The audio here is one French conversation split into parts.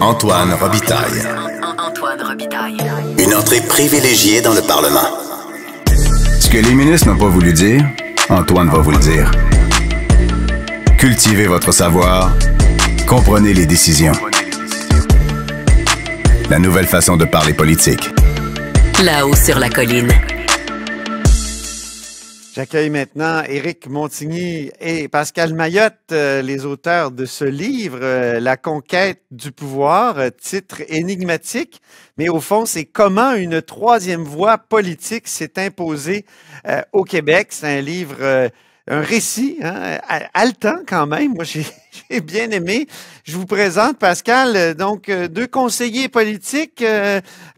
Antoine Robitaille. Antoine Robitaille. Une entrée privilégiée dans le Parlement. Ce que les ministres n'ont pas voulu dire, Antoine va vous le dire. Cultivez votre savoir. Comprenez les décisions. La nouvelle façon de parler politique. Là-haut sur la colline. J'accueille maintenant Éric Montigny et Pascal Mayotte, euh, les auteurs de ce livre, euh, La conquête du pouvoir, euh, titre énigmatique, mais au fond, c'est comment une troisième voie politique s'est imposée au Québec. C'est un livre... un récit hein, haletant quand même. Moi, j'ai bien aimé. Je vous présente Pascal, donc deux conseillers politiques.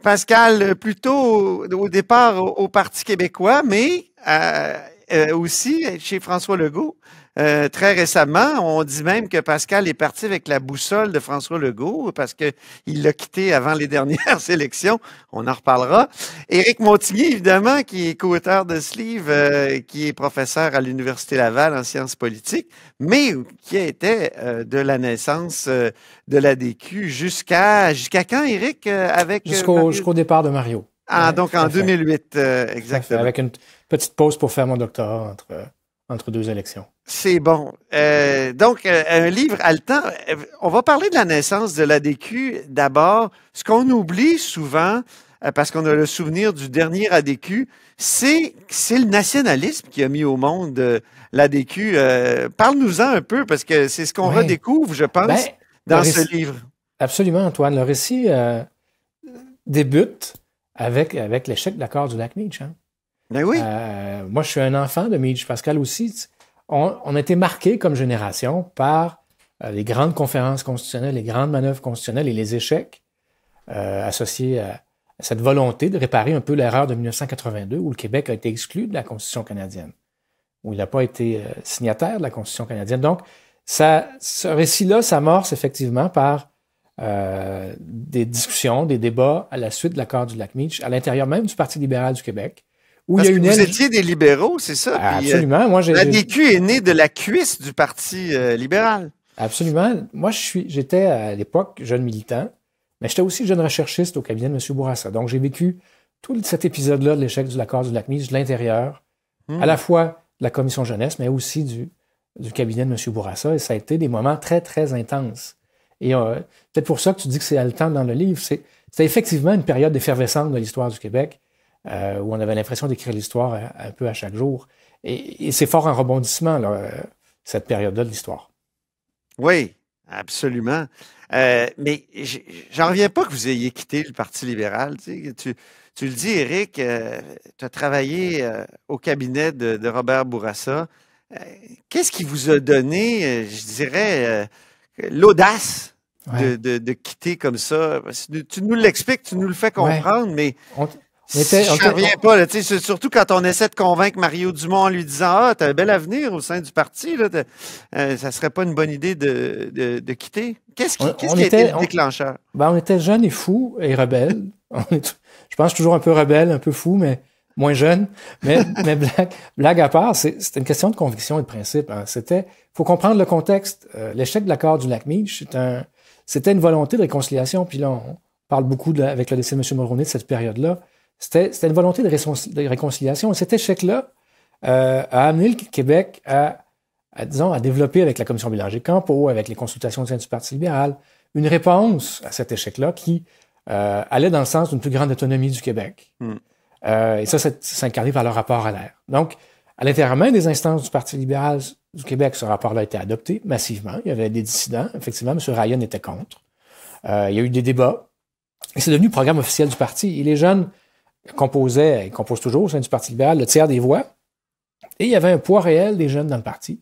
Pascal, plutôt au, départ au, Parti québécois, mais euh, aussi chez François Legault. Euh, très récemment, on dit même que Pascal est parti avec la boussole de François Legault parce qu'il l'a quitté avant les dernières élections. On en reparlera. Éric Montigny, évidemment, qui est co-auteur de ce livre, euh, qui est professeur à l'Université Laval en sciences politiques, mais qui était de la naissance de la DQ jusqu'à jusqu'à quand, Éric, avec jusqu'au jusqu'au départ de Mario. Ah, donc en 2008, euh, exactement. Avec une petite pause pour faire mon doctorat entre, entre deux élections. C'est bon. Euh, donc, euh, un livre à temps. On va parler de la naissance de l'ADQ d'abord. Ce qu'on oublie souvent, parce qu'on a le souvenir du dernier ADQ, c'est c'est le nationalisme qui a mis au monde l'ADQ. Parle-nous-en un peu, parce que c'est ce qu'on redécouvre, je pense, ben, dans ce livre. Absolument, Antoine. Le récit débute avec, avec l'échec de l'accord du lac Meech. Hein? Ben oui. Euh, moi, je suis un enfant de meech Pascal aussi. On, on a été marqués comme génération par euh, les grandes conférences constitutionnelles, les grandes manœuvres constitutionnelles et les échecs euh, associés à, cette volonté de réparer un peu l'erreur de 1982 où le Québec a été exclu de la Constitution canadienne, où il n'a pas été euh, signataire de la Constitution canadienne. Donc, ça, ce récit-là s'amorce effectivement par euh, des discussions, des débats à la suite de l'accord du lac Meach, à l'intérieur même du Parti libéral du Québec. Où il y a une que vous étiez des libéraux, c'est ça? Absolument. moi, j'ai, vécu euh, est né de la cuisse du Parti euh, libéral. Absolument. Moi, je suis, j'étais à l'époque jeune militant, mais j'étais aussi jeune recherchiste au cabinet de M. Bourassa. Donc, j'ai vécu tout cet épisode-là de l'échec de l'accord du lac Meach de l'intérieur, hmm. à la fois de la commission jeunesse, mais aussi du, du cabinet de M. Bourassa. Et ça a été des moments très, très intenses. Et peut-être pour ça que tu dis que c'est haletant dans le livre. C'est, effectivement une période effervescente de l'histoire du Québec euh, où on avait l'impression d'écrire l'histoire euh, un, peu à chaque jour. Et, c'est fort un rebondissement, euh, cette période-là de l'histoire. Oui, absolument. mais j'en reviens pas que vous ayez quitté le Parti libéral. Tu, le dis, Eric, tu as travaillé au cabinet de, de Robert Bourassa. Qu'est-ce qui vous a donné, je dirais, l'audace de, quitter comme ça. Tu nous l'expliques, tu nous le fais comprendre, mais. On si je ne reviens pas, surtout quand on essaie de convaincre Mario Dumont en lui disant Ah, t'as un bel avenir au sein du parti, là, ne euh, ça serait pas une bonne idée de, quitter. Qu'est-ce qui, était a le déclencheur? On, ben, on était jeunes et fous et rebelles. je pense toujours un peu rebelles, un peu fous, mais moins jeune. Mais, mais blague, à part, c'est une question de conviction et de principe. Hein. C'était, faut comprendre le contexte. Euh, l'échec de l'accord du lac un c'était une volonté de réconciliation. Puis là, on parle beaucoup avec le décès de M. de cette période-là. C'était une volonté de, réconciliation. Et cet échec-là euh, a amené le Québec à, à, disons, à développer avec la Commission Bélanger-Campo, avec les consultations sein du Parti libéral, une réponse à cet échec-là qui euh, allait dans le sens d'une plus grande autonomie du Québec. Hmm. Euh, et ça, c'est incarné par le rapport à l'air. Donc, à l'intérieur même des instances du Parti libéral du Québec, ce rapport-là a été adopté massivement. Il y avait des dissidents. Effectivement, M. Ryan était contre. Euh, il y a eu des débats. Et c'est devenu le programme officiel du parti. Et les jeunes composaient, et composent toujours au sein du Parti libéral, le tiers des voix. Et il y avait un poids réel des jeunes dans le parti.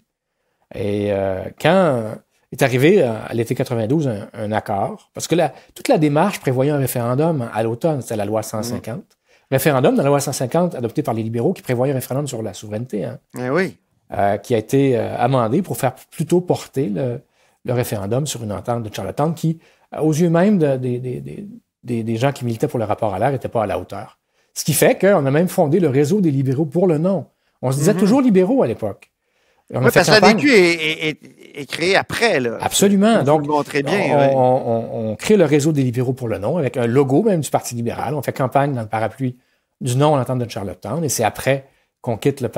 Et euh, quand est arrivé à l'été 92 un, accord, parce que la, toute la démarche prévoyait un référendum à l'automne, c'était la loi 150. Mmh référendum dans la loi 150 adoptée par les libéraux qui prévoyait un référendum sur la souveraineté. Hein, eh oui. Euh, qui a été euh, amendé pour faire plutôt porter le, référendum sur une entente de Charlatan qui, euh, aux yeux même des gens qui militaient pour le rapport à l'air, n'était pas à la hauteur. Ce qui fait qu'on a même fondé le réseau des libéraux pour le nom. On se disait mhm. toujours libéraux à l'époque. on parce que la DQ est, – Et créé après. Là. Absolument. Donc, On, crée le réseau des libéraux pour le nom, avec un logo même du Parti libéral. On fait campagne dans le parapluie du nom, on l'entente de Charlottetown, et c'est après qu'on quitte le,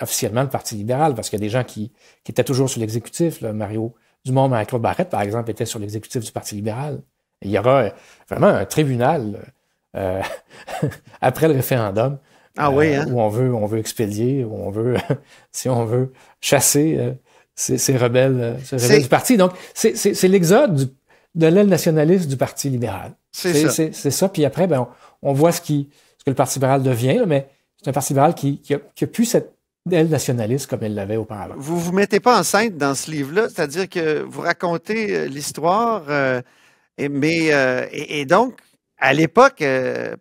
officiellement le Parti libéral, parce qu'il y a des gens qui, étaient toujours sur l'exécutif. Mario Dumont, Marie-Claude Barrette, par exemple, était sur l'exécutif du Parti libéral. il y aura euh, vraiment un tribunal euh, après le référendum ah euh, hein? où on veut, on veut expédier, où on veut, si on veut, chasser c'est rebelles, euh, du parti. Donc, c'est l'exode de l'aile nationaliste du Parti libéral. C'est ça. Puis après, ben, on, voit ce, que le Parti libéral devient, mais c'est un Parti libéral qui, a, plus cette aile nationaliste comme elle l'avait auparavant. Vous vous mettez pas enceinte dans ce livre-là, c'est-à-dire que vous racontez euh, l'histoire, euh, et, mais et, donc à l'époque,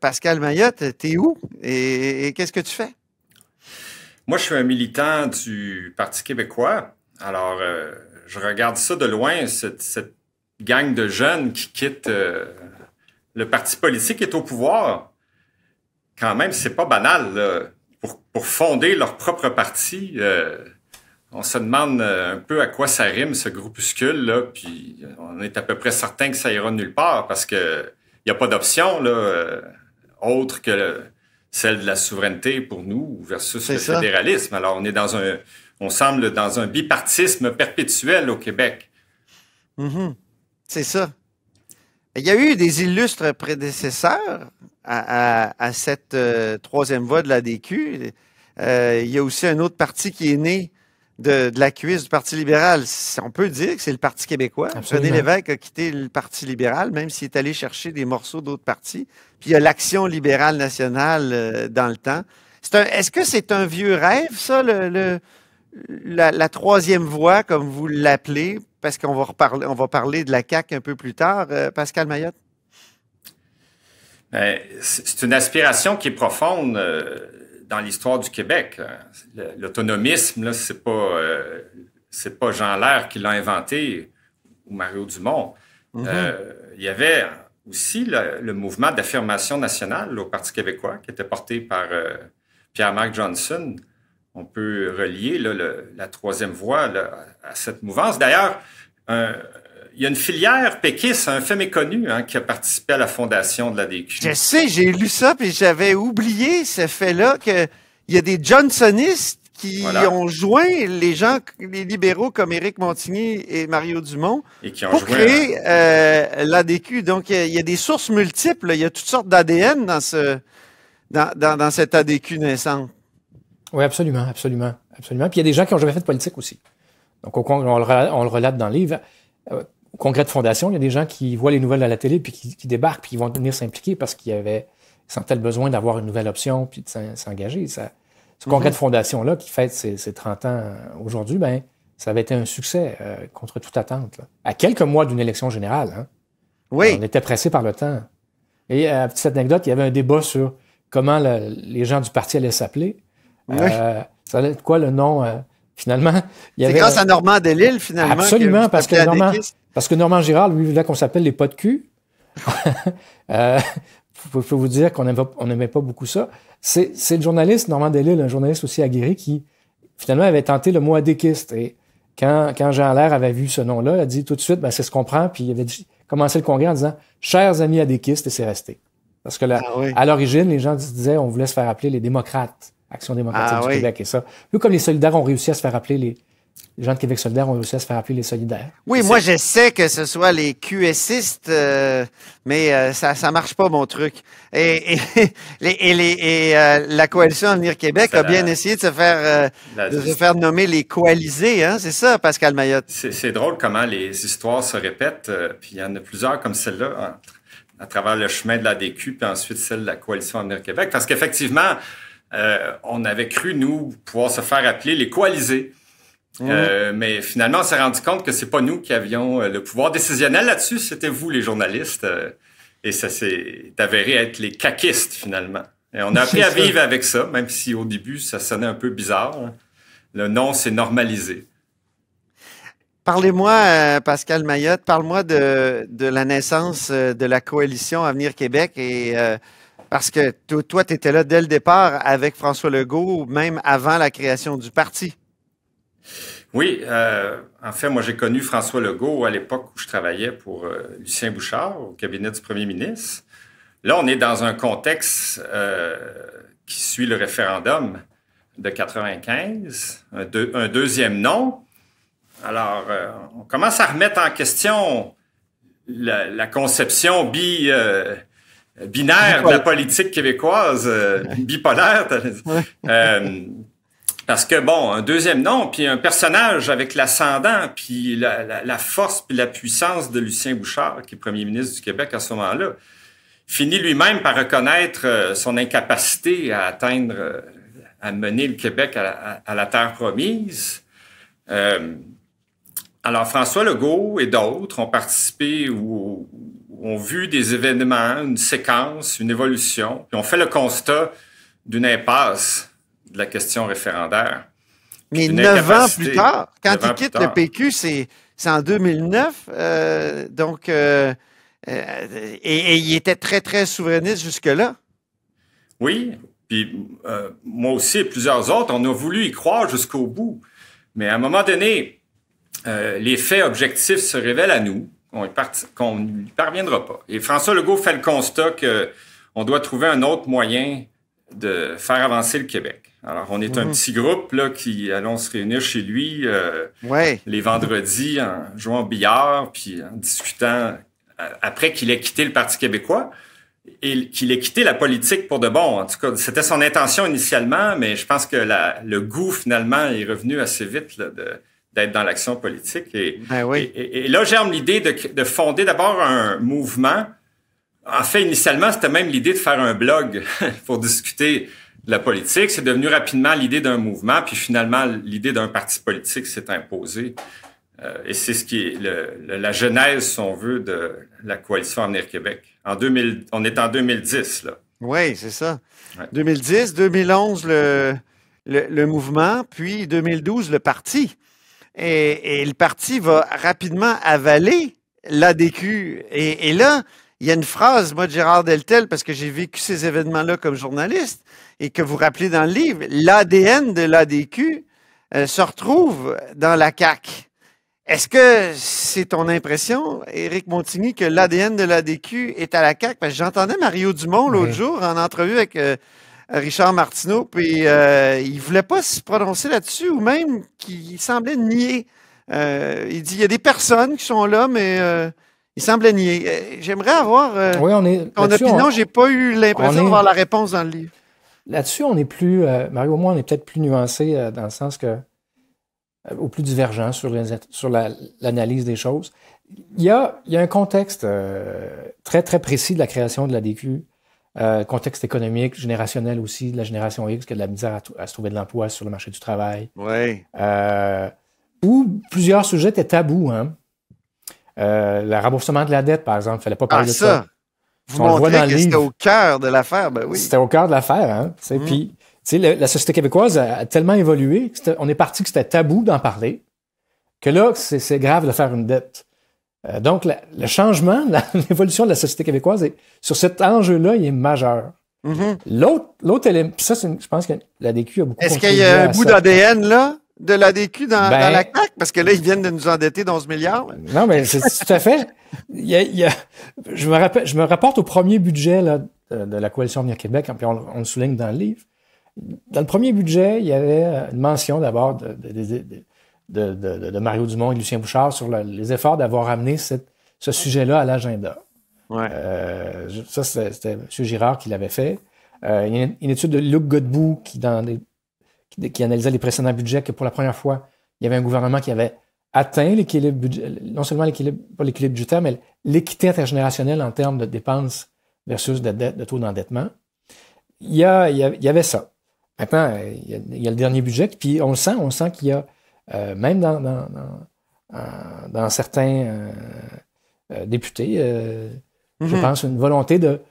Pascal Mayotte, t'es où et qu'est-ce que tu fais Moi, je suis un militant du Parti québécois alors, euh, je regarde ça de loin, cette, gang de jeunes qui quittent euh, le parti politique est au pouvoir. Quand même, c'est pas banal. Pour, fonder leur propre parti, euh, on se demande un peu à quoi ça rime, ce groupuscule, là, puis on est à peu près certain que ça ira nulle part parce que il n'y a pas d'option là, autre que celle de la souveraineté pour nous versus le fédéralisme. Alors, on est dans un, on semble dans un bipartisme perpétuel au Québec. Mhm. C'est ça. Il y a eu des illustres prédécesseurs à, cette euh, troisième voie de la DQ. Euh, il y a aussi un autre parti qui est né de, la cuisse du Parti libéral. On peut dire que c'est le Parti québécois. René Lévesque a quitté le Parti libéral, même s'il est allé chercher des morceaux d'autres partis. Puis il y a l'Action libérale nationale euh, dans le temps. Est-ce que c'est un vieux rêve, ça, le la, troisième voie, comme vous l'appelez, parce qu'on va, reparler, on va parler de la CAQ un peu plus tard, euh, Pascal Mayotte? Ben, c'est une aspiration qui est profonde euh, dans l'histoire du Québec. Hein. L'autonomisme, c'est pas, euh, c'est pas Jean Lair qui l'a inventé ou Mario Dumont. Mm-hmm. il y avait aussi le, mouvement d'affirmation nationale au Parti québécois qui était porté par Pierre-Marc Johnson on peut relier la troisième voie à cette mouvance. D'ailleurs, il y a une filière péquiste, un fait méconnu, hein, qui a participé à la fondation de la Je sais, j'ai lu ça, puis j'avais oublié ce fait-là, Il y a des Johnsonistes qui ont joint les gens, les libéraux comme Éric Montigny et Mario Dumont et qui ont pour créer euh, l'ADQ. Donc, il y, a des sources multiples, il y a toutes sortes d'ADN dans ce dans cette ADQ naissante. Oui, absolument, absolument, absolument. Puis il y a des gens qui n'ont jamais fait de politique aussi. Donc, on, le, on, le, relate dans le livre. Euh, au congrès de fondation, il y a des gens qui voient les nouvelles à la télé, puis qui, débarquent, puis qui vont venir s'impliquer parce qu'ils avaient, sentaient le besoin d'avoir une nouvelle option, puis de s'engager. ce congrès mhm. de fondation-là, qui fête ses, 30 ans euh, aujourd'hui, ben, ça avait été un succès euh, contre toute attente, à quelques mois d'une élection générale. Hein. Oui. on était pressé par le temps. Et petite anecdote, il y avait un débat sur comment les gens du parti allaient s'appeler. Ah euh, ça allait être quoi le nom euh, finalement. C'est grâce euh, à Normand Delisle, finalement. Absolument, parce, que Normand, parce que Normand Girard, lui, voulait qu'on s'appelle les pas de cul. euh, faut, vous dire qu'on n'aimait pas beaucoup ça. C'est le journaliste Normand Delisle, un journaliste aussi aguerri, qui finalement avait tenté le mot adéquiste. Et quand, quand Jean Lair avait vu ce nom-là, il a dit tout de suite, ben, c'est ce qu'on prend. Puis il avait commencé le congrès en disant, chers amis adéquistes, et c'est resté. Parce que ah à l'origine, les gens disaient, on voulait se faire appeler les démocrates. Action démocratique ah du Québec et ça. Nous, comme les solidaires, ont réussi à se faire appeler les, les gens de Québec solidaire ont réussi à se faire appeler les solidaires. Oui, moi, je sais que ce soit les QSistes, euh, mais euh, ça ne marche pas, mon truc. Et, et, et, les, et euh, la coalition Avenir Québec a bien essayé de se faire, de se faire nommer les coalisés, hein? c'est ça, Pascal Mayotte? C'est drôle comment les histoires se répètent, puis il y en a plusieurs comme celle-là, à travers le chemin de la DQ, puis ensuite celle de la coalition Avenir Québec, parce qu'effectivement, euh, on avait cru, nous, pouvoir se faire appeler les coalisés. Euh, mais finalement, on s'est rendu compte que c'est pas nous qui avions euh, le pouvoir décisionnel là-dessus, c'était vous, les journalistes. et ça s'est avéré être les caquistes, finalement. Et on a appris à vivre avec ça, même si au début, ça sonnait un peu bizarre. Le nom s'est normalisé. Parlez-moi, Pascal Mayotte, parle-moi de, la naissance de la coalition Avenir Québec et parce que toi, tu étais là dès le départ avec François Legault, même avant la création du parti. Oui, euh, en fait, moi, j'ai connu François Legault à l'époque où je travaillais pour euh, Lucien Bouchard au cabinet du premier ministre. Là, on est dans un contexte euh, qui suit le référendum de 95, un, deuxième nom. Alors, on commence à remettre en question la, la conception bi binaire de la politique québécoise, euh, bipolaire. Euh, parce que, bon, un deuxième nom, puis un personnage avec l'ascendant, puis la, force, puis la puissance de Lucien Bouchard, qui est premier ministre du Québec à ce moment-là, finit lui-même par reconnaître euh, son incapacité à atteindre, à mener le Québec à, la terre promise. Euh, alors, François Legault et d'autres ont participé au ont vu des événements, une séquence, une évolution, puis ont fait le constat d'une impasse de la question référendaire. Mais neuf ans plus tard, quand il quitte le PQ, c'est en 2009. Euh, donc, euh, euh, et, et, il était très, très souverainiste jusque-là. Oui, puis moi aussi et plusieurs autres, on a voulu y croire jusqu'au bout. Mais à un moment donné, les faits objectifs se révèlent à nous qu'on n'y parviendra pas. Et François Legault fait le constat qu'on doit trouver un autre moyen de faire avancer le Québec. Alors, on est un mhm. petit groupe là, qui allons se réunir chez lui euh, les vendredis en jouant au billard, puis en discutant euh, après qu'il ait quitté le Parti québécois et qu'il ait quitté la politique pour de bon. En tout cas, c'était son intention initialement, mais je pense que le goût, finalement, est revenu assez vite là, de, d'être dans l'action politique. Et, ben là, germe l'idée de, fonder d'abord un mouvement. En fait, initialement, c'était même l'idée de faire un blog pour discuter de la politique. C'est devenu rapidement l'idée d'un mouvement, puis finalement, l'idée d'un parti politique s'est imposée. Euh, et c'est ce qui est la genèse, si on veut, de la coalition Avenir Québec. En 2000, on est en 2010, là. Oui, c'est ça. 2010, 2011, le, le, mouvement, puis 2012, le parti et, le parti va rapidement avaler l'ADQ. Et, là, il y a une phrase, moi, de Gérard Deltel, parce que j'ai vécu ces événements-là comme journaliste, et que vous rappelez dans le livre, l'ADN de l'ADQ euh, se retrouve dans la CAQ. Est-ce que c'est ton impression, Éric Montigny, que l'ADN de l'ADQ est à la CAQ? j'entendais Mario Dumont l'autre jour en entrevue avec euh, Richard Martineau, puis euh, il ne voulait pas se prononcer là-dessus, ou même qu'il semblait nier. Euh, il dit il y a des personnes qui sont là, mais euh, il semblait nier. J'aimerais avoir oui, on est, ton opinion. Je n'ai pas eu l'impression d'avoir la réponse dans le livre. Là-dessus, on est plus, Mario, moins, on est peut-être plus nuancé dans le sens que, au plus divergent sur, l'analyse des choses. Il y, a, il y a un contexte très, très précis de la création de la DQ euh, contexte économique, générationnel aussi, de la génération X qui a de la misère à, se trouver de l'emploi sur le marché du travail. Oui. Euh, plusieurs sujets étaient tabous. Hein. Euh, le remboursement de la dette, par exemple, il ne fallait pas parler ah, de ça. Vous montrez que c'était au cœur de l'affaire, ben oui. C'était au cœur de l'affaire, hein. Mm. Puis, la société québécoise a tellement évolué, on est parti que c'était tabou d'en parler, que là, c'est grave de faire une dette. Euh, donc, le changement, l'évolution de la société québécoise, sur cet enjeu-là, il est majeur. Mm-hmm. L'autre, l'autre ça, je pense que la a beaucoup. Est-ce qu'il y a un bout d'ADN là de la DQ dans, dans ben, la CAC Parce que là, ils viennent de nous endetter 11 milliards. Non, mais c'est tout à fait. Il y a, je me rappelle, je me rapporte au premier budget là, de, la coalition Venir Québec, puis on, le souligne dans le livre. Dans le premier budget, il y avait euh, une mention d'abord de, de, de, Mario Dumont et Lucien Bouchard sur les efforts d'avoir amené cette, ce sujet-là à l'agenda. Euh, ça, c'était M. Girard qui l'avait fait. Euh, il y a une, étude de Luc Godbout qui, dans qui, analysait les précédents budgets que pour la première fois, il y avait un gouvernement qui avait atteint l'équilibre non seulement l'équilibre, pas l'équilibre budgétaire, mais l'équité intergénérationnelle en termes de dépenses versus de, de taux d'endettement. Il y, a, il y, avait ça. Maintenant, il y, a, il y a le dernier budget, puis on le sent, on sent qu'il y a euh, même dans, dans, euh, certains euh, députés. Je mhm. pense une volonté de,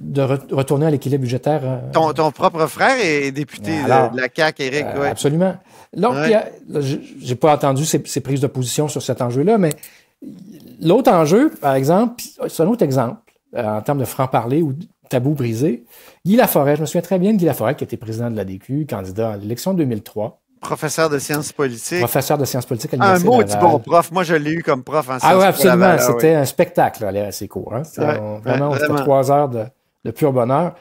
de retourner à l'équilibre budgétaire. Ton, propre frère est député de la CAQ, Éric. Absolument. je n'ai pas entendu ces prises de position sur cet enjeu-là, mais l'autre enjeu, par exemple, c'est un autre exemple en termes de franc-parler ou tabou brisé. Guy Laforêt, je me souviens très bien de Guy Laforêt, qui était président de la DQ, candidat à l'élection 2003. Professeur de sciences politiques. Professeur de sciences politiques à l'Université Un mot du bon prof. Moi, je l'ai eu comme prof en ah sciences Ah oui, absolument. C'était un spectacle, aller à ces cours. Hein. on, vraiment, trois heures de, pur bonheur.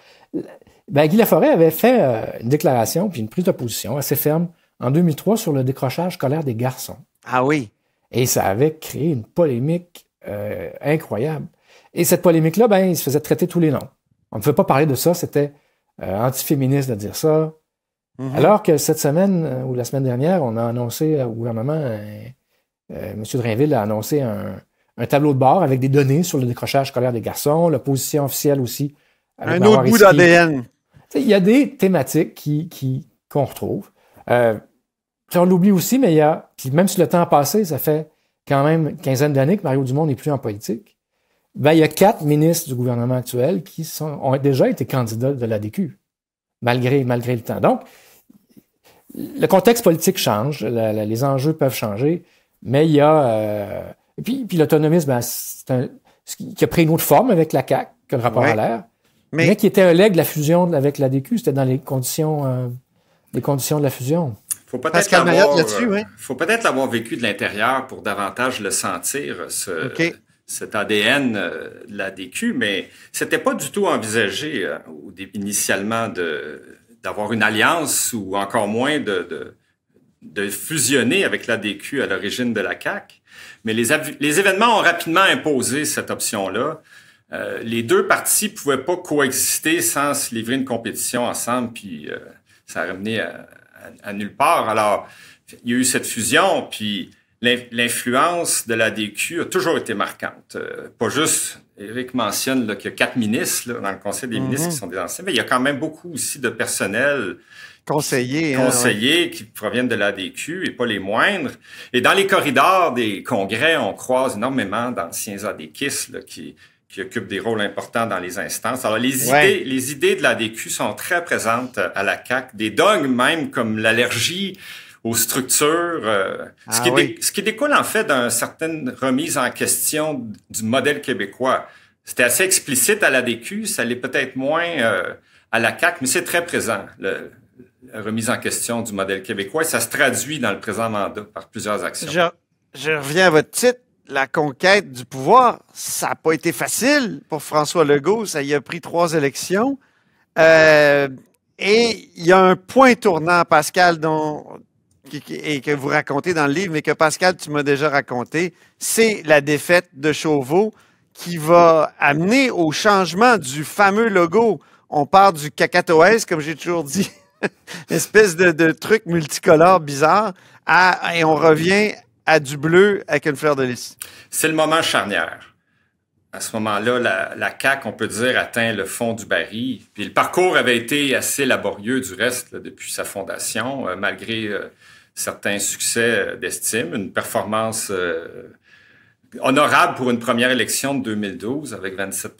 Ben, Guy Laforêt avait fait euh, une déclaration puis une prise de position assez ferme en 2003 sur le décrochage scolaire des garçons. Ah oui. Et ça avait créé une polémique euh, incroyable. Et cette polémique-là, ben, il se faisait traiter tous les noms. On ne veut pas parler de ça. C'était euh, antiféministe de dire ça. Mhm. Alors que cette semaine euh, ou la semaine dernière, on a annoncé euh, au gouvernement, euh, M. Drainville a annoncé un, tableau de bord avec des données sur le décrochage scolaire des garçons, l'opposition officielle aussi. un autre bout d'ADN. Il y a des thématiques qu'on qui, qu'on retrouve. on l'oublie aussi, mais il y a, même si le temps a passé, ça fait quand même une quinzaine d'années que Mario Dumont n'est plus en politique. Ben, il y a quatre ministres du gouvernement actuel qui ont déjà été candidats de la DQ malgré, malgré le temps. Donc, le contexte politique change, les enjeux peuvent changer, mais il y a... Euh, puis, l'autonomisme, ben, c'est un, qui a pris une autre forme avec la CAC que le rapport à l'air, mais... qui était un leg de la fusion avec la DQ, c'était dans les conditions, euh, conditions de la fusion. Faut peut-être l'avoir, euh, faut peut-être l'avoir vécu de l'intérieur pour davantage le sentir, ce, cet ADN euh, de la DQ, mais c'était pas du tout envisagé euh, initialement d'avoir une alliance ou encore moins de, fusionner avec la DQ à l'origine de la CAC. Mais les, événements ont rapidement imposé cette option-là. Euh, les deux partis pouvaient pas coexister sans se livrer une compétition ensemble, puis ça revenait à, à, nulle part. Alors, il y a eu cette fusion, puis l'influence de l'ADQ a toujours été marquante. Euh, pas juste, Eric mentionne qu'il y a quatre ministres dans le Conseil des ministres mhm. qui sont des anciens, mais il y a quand même beaucoup aussi de personnel conseillers, hein, conseillers qui proviennent de l'ADQ et pas les moindres. Et dans les corridors des congrès, on croise énormément d'anciens ADQistes qui, qui occupent des rôles importants dans les instances. Alors les idées, les idées de l'ADQ sont très présentes à la CAC, des dogmes même comme l'allergie aux structures, euh, ce, ah qui ce, qui découle en fait d'une certaine remise en question du modèle québécois. C'était assez explicite à la DQ, ça l'est peut-être moins euh, à la CAQ, mais c'est très présent, le, la remise en question du modèle québécois. ça se traduit dans le présent mandat par plusieurs actions. Je, reviens à votre titre. La conquête du pouvoir, ça n'a pas été facile pour François Legault. Ça y a pris trois élections. Euh, et il y a un point tournant, Pascal, dont et que vous racontez dans le livre, mais que Pascal, tu m'as déjà raconté, c'est la défaite de Chauveau qui va amener au changement du fameux logo. On part du cacatoès, comme j'ai toujours dit, espèce de, truc multicolore bizarre, et on revient à du bleu avec une fleur de lys. C'est le moment charnière. À ce moment-là, la, la CAQ, on peut dire, atteint le fond du baril. Puis le parcours avait été assez laborieux du reste depuis sa fondation, euh, malgré euh, certains succès euh, d'estime, une performance euh, honorable pour une première élection de 2012 avec 27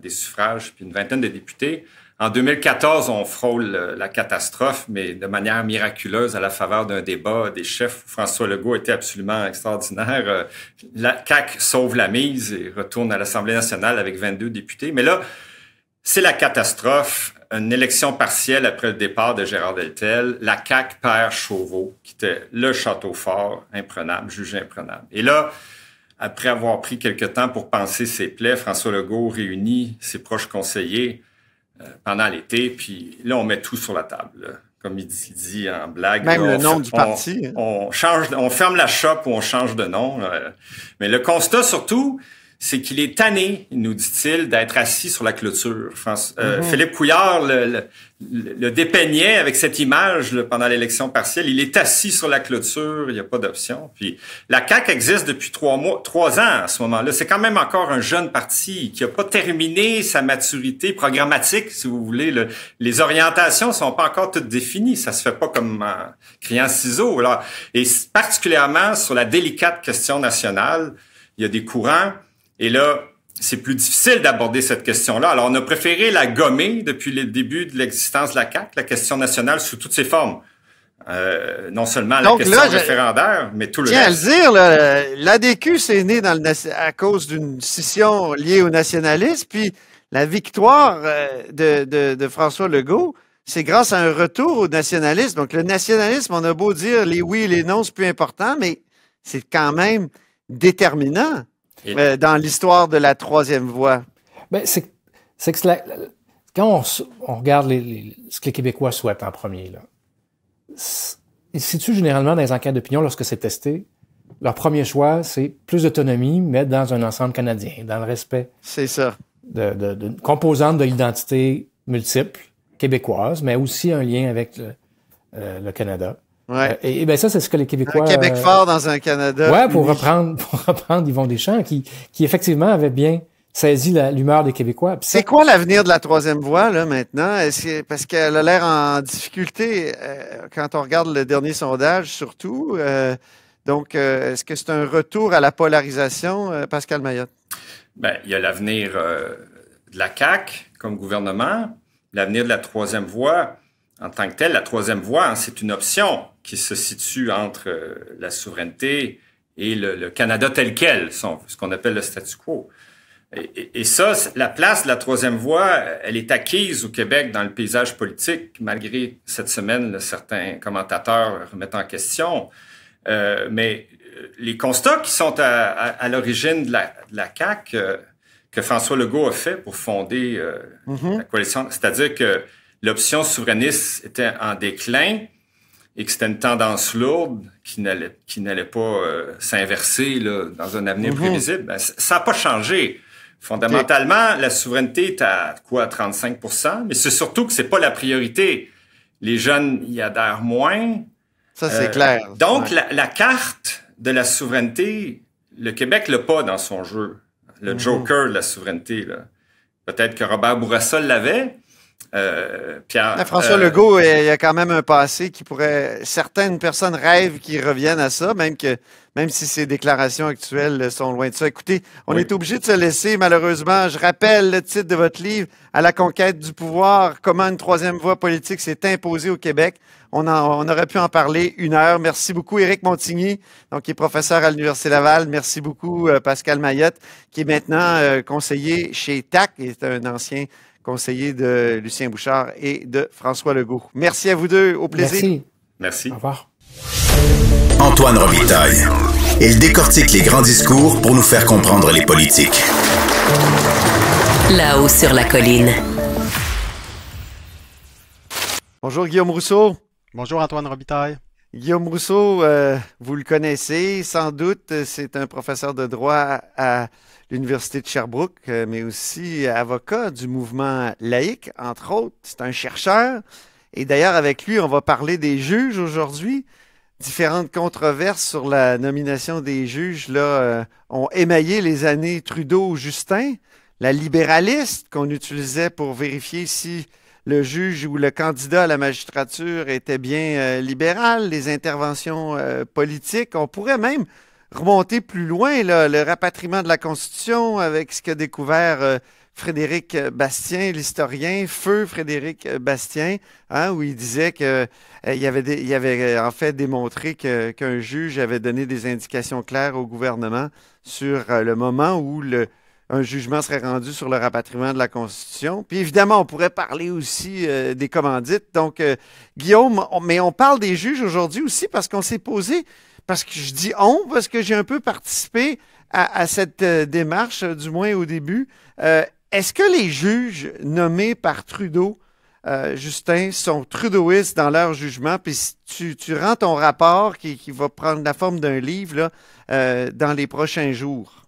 des suffrages puis une vingtaine de députés. En 2014, on frôle euh, la catastrophe, mais de manière miraculeuse à la faveur d'un débat des chefs. François Legault était absolument extraordinaire. La CAC sauve la mise et retourne à l'Assemblée nationale avec 22 députés. Mais là, c'est la catastrophe une élection partielle après le départ de Gérard Deltel, la CAQ Père Chauveau, qui était le château fort, imprenable, jugé imprenable. Et là, après avoir pris quelque temps pour penser ses plaies, François Legault réunit ses proches conseillers euh, pendant l'été, puis là, on met tout sur la table. Comme il dit, en blague. Même le nom du on, parti. Hein. On, change, on ferme la shop ou on change de nom. Mais le constat surtout, c'est qu'il est tanné, nous dit-il, d'être assis sur la clôture. Euh, mhm. Philippe Couillard le, le, le, dépeignait avec cette image pendant l'élection partielle. Il est assis sur la clôture, il n'y a pas d'option. Puis la CAQ existe depuis trois mois, trois ans à ce moment-là. C'est quand même encore un jeune parti qui n'a pas terminé sa maturité programmatique, si vous voulez. les orientations sont pas encore toutes définies. Ça se fait pas comme en criant ciseaux. et particulièrement sur la délicate question nationale, il y a des courants et là, c'est plus difficile d'aborder cette question-là. Alors, on a préféré la gommer depuis le début de l'existence de la CAC, la question nationale sous toutes ses formes. Euh, non seulement la question référendaire, mais tout le tiens à le dire, l'ADQ, c'est né dans à cause d'une scission liée au nationalisme, puis la victoire euh, de, de, François Legault, c'est grâce à un retour au nationalisme. Donc, le nationalisme, on a beau dire les oui et les non, c'est plus important, mais c'est quand même déterminant dans l'histoire de la troisième voie? Ben, c'est que quand on, regarde ce que les Québécois souhaitent en premier, ils se situent généralement dans les enquêtes d'opinion lorsque c'est testé. Leur premier choix, c'est plus d'autonomie, mais dans un ensemble canadien, dans le respect. C'est ça. composante de l'identité multiple québécoise, mais aussi un lien avec le euh, Canada. Euh, et, bien ça, c'est ce que les Québécois. Un Québec euh, fort dans un Canada. Ouais, pour reprendre, pour reprendre Yvon Deschamps, qui, effectivement avait bien saisi l'humeur des Québécois. C'est quoi l'avenir de la troisième voie, là, maintenant? parce qu'elle a l'air en difficulté euh, quand on regarde le dernier sondage, surtout. donc, est-ce que c'est un retour à la polarisation, Pascal Mayotte? Bien, il y a l'avenir de la CAC comme gouvernement, l'avenir de la troisième voie en tant que telle, la troisième voie, hein, c'est une option qui se situe entre euh, la souveraineté et le, Canada tel quel, ce qu'on appelle le statu quo. Et, ça, la place de la troisième voie, elle est acquise au Québec dans le paysage politique, malgré cette semaine, certains commentateurs remettent en question. Euh, mais euh, les constats qui sont à, l'origine de la, CAC CAQ, que François Legault a fait pour fonder mm-hmm. la coalition, c'est-à-dire que l'option souverainiste était en déclin et que c'était une tendance lourde qui n'allait, qui n'allait pas euh, s'inverser là, dans un avenir prévisible, mhm. ben, ça n'a pas changé. Fondamentalement, la souveraineté est à quoi, 35 mais c'est surtout que c'est pas la priorité. Les jeunes y adhèrent moins. Ça, c'est euh, clair. Donc, la, carte de la souveraineté, le Québec l'a pas dans son jeu. Le mhm. joker de la souveraineté, Peut-être que Robert Bourassa l'avait, euh, Pierre. Ah, François euh, Legault, il y a quand même un passé qui pourrait. Certaines personnes rêvent qu'ils reviennent à ça, même que même si ses déclarations actuelles sont loin de ça. Écoutez, on est obligé de se laisser, malheureusement. Je rappelle le titre de votre livre, À la conquête du pouvoir, comment une troisième voie politique s'est imposée au Québec. On, on, aurait pu en parler une heure. Merci beaucoup, Éric Montigny, donc, qui est professeur à l'Université Laval. Merci beaucoup, euh, Pascal Mayotte, qui est maintenant conseiller chez TAC, qui est un ancien conseiller de Lucien Bouchard et de François Legault. Merci à vous deux. Au plaisir. Merci. Merci. Au revoir. Antoine Robitaille. Il décortique les grands discours pour nous faire comprendre les politiques. Là-haut sur la colline. Bonjour Guillaume Rousseau. Bonjour Antoine Robitaille. Guillaume Rousseau, euh, vous le connaissez sans doute, c'est un professeur de droit à l'Université de Sherbrooke, euh, mais aussi euh, avocat du mouvement laïque, entre autres. C'est un chercheur. Et d'ailleurs, avec lui, on va parler des juges aujourd'hui. Différentes controverses sur la nomination des juges là, euh, ont émaillé les années Trudeau-Justin. La libéraliste qu'on utilisait pour vérifier si le juge ou le candidat à la magistrature était bien libéral, les interventions politiques. On pourrait même remonter plus loin, le rapatriement de la Constitution avec ce qu'a découvert euh, Frédéric Bastien, l'historien, feu Frédéric Bastien, hein, où il disait qu'il euh, avait, euh, en fait démontré qu'un juge avait donné des indications claires au gouvernement sur le moment où un jugement serait rendu sur le rapatriement de la Constitution. Puis évidemment, on pourrait parler aussi des commandites. Donc, Guillaume, mais on parle des juges aujourd'hui aussi parce qu'on s'est posé parce que je dis on, parce que j'ai un peu participé à, cette euh, démarche, euh, du moins au début. Euh, est-ce que les juges nommés par Trudeau, Justin, sont trudeauistes dans leur jugement? Puis tu, rends ton rapport qui, va prendre la forme d'un livre dans les prochains jours.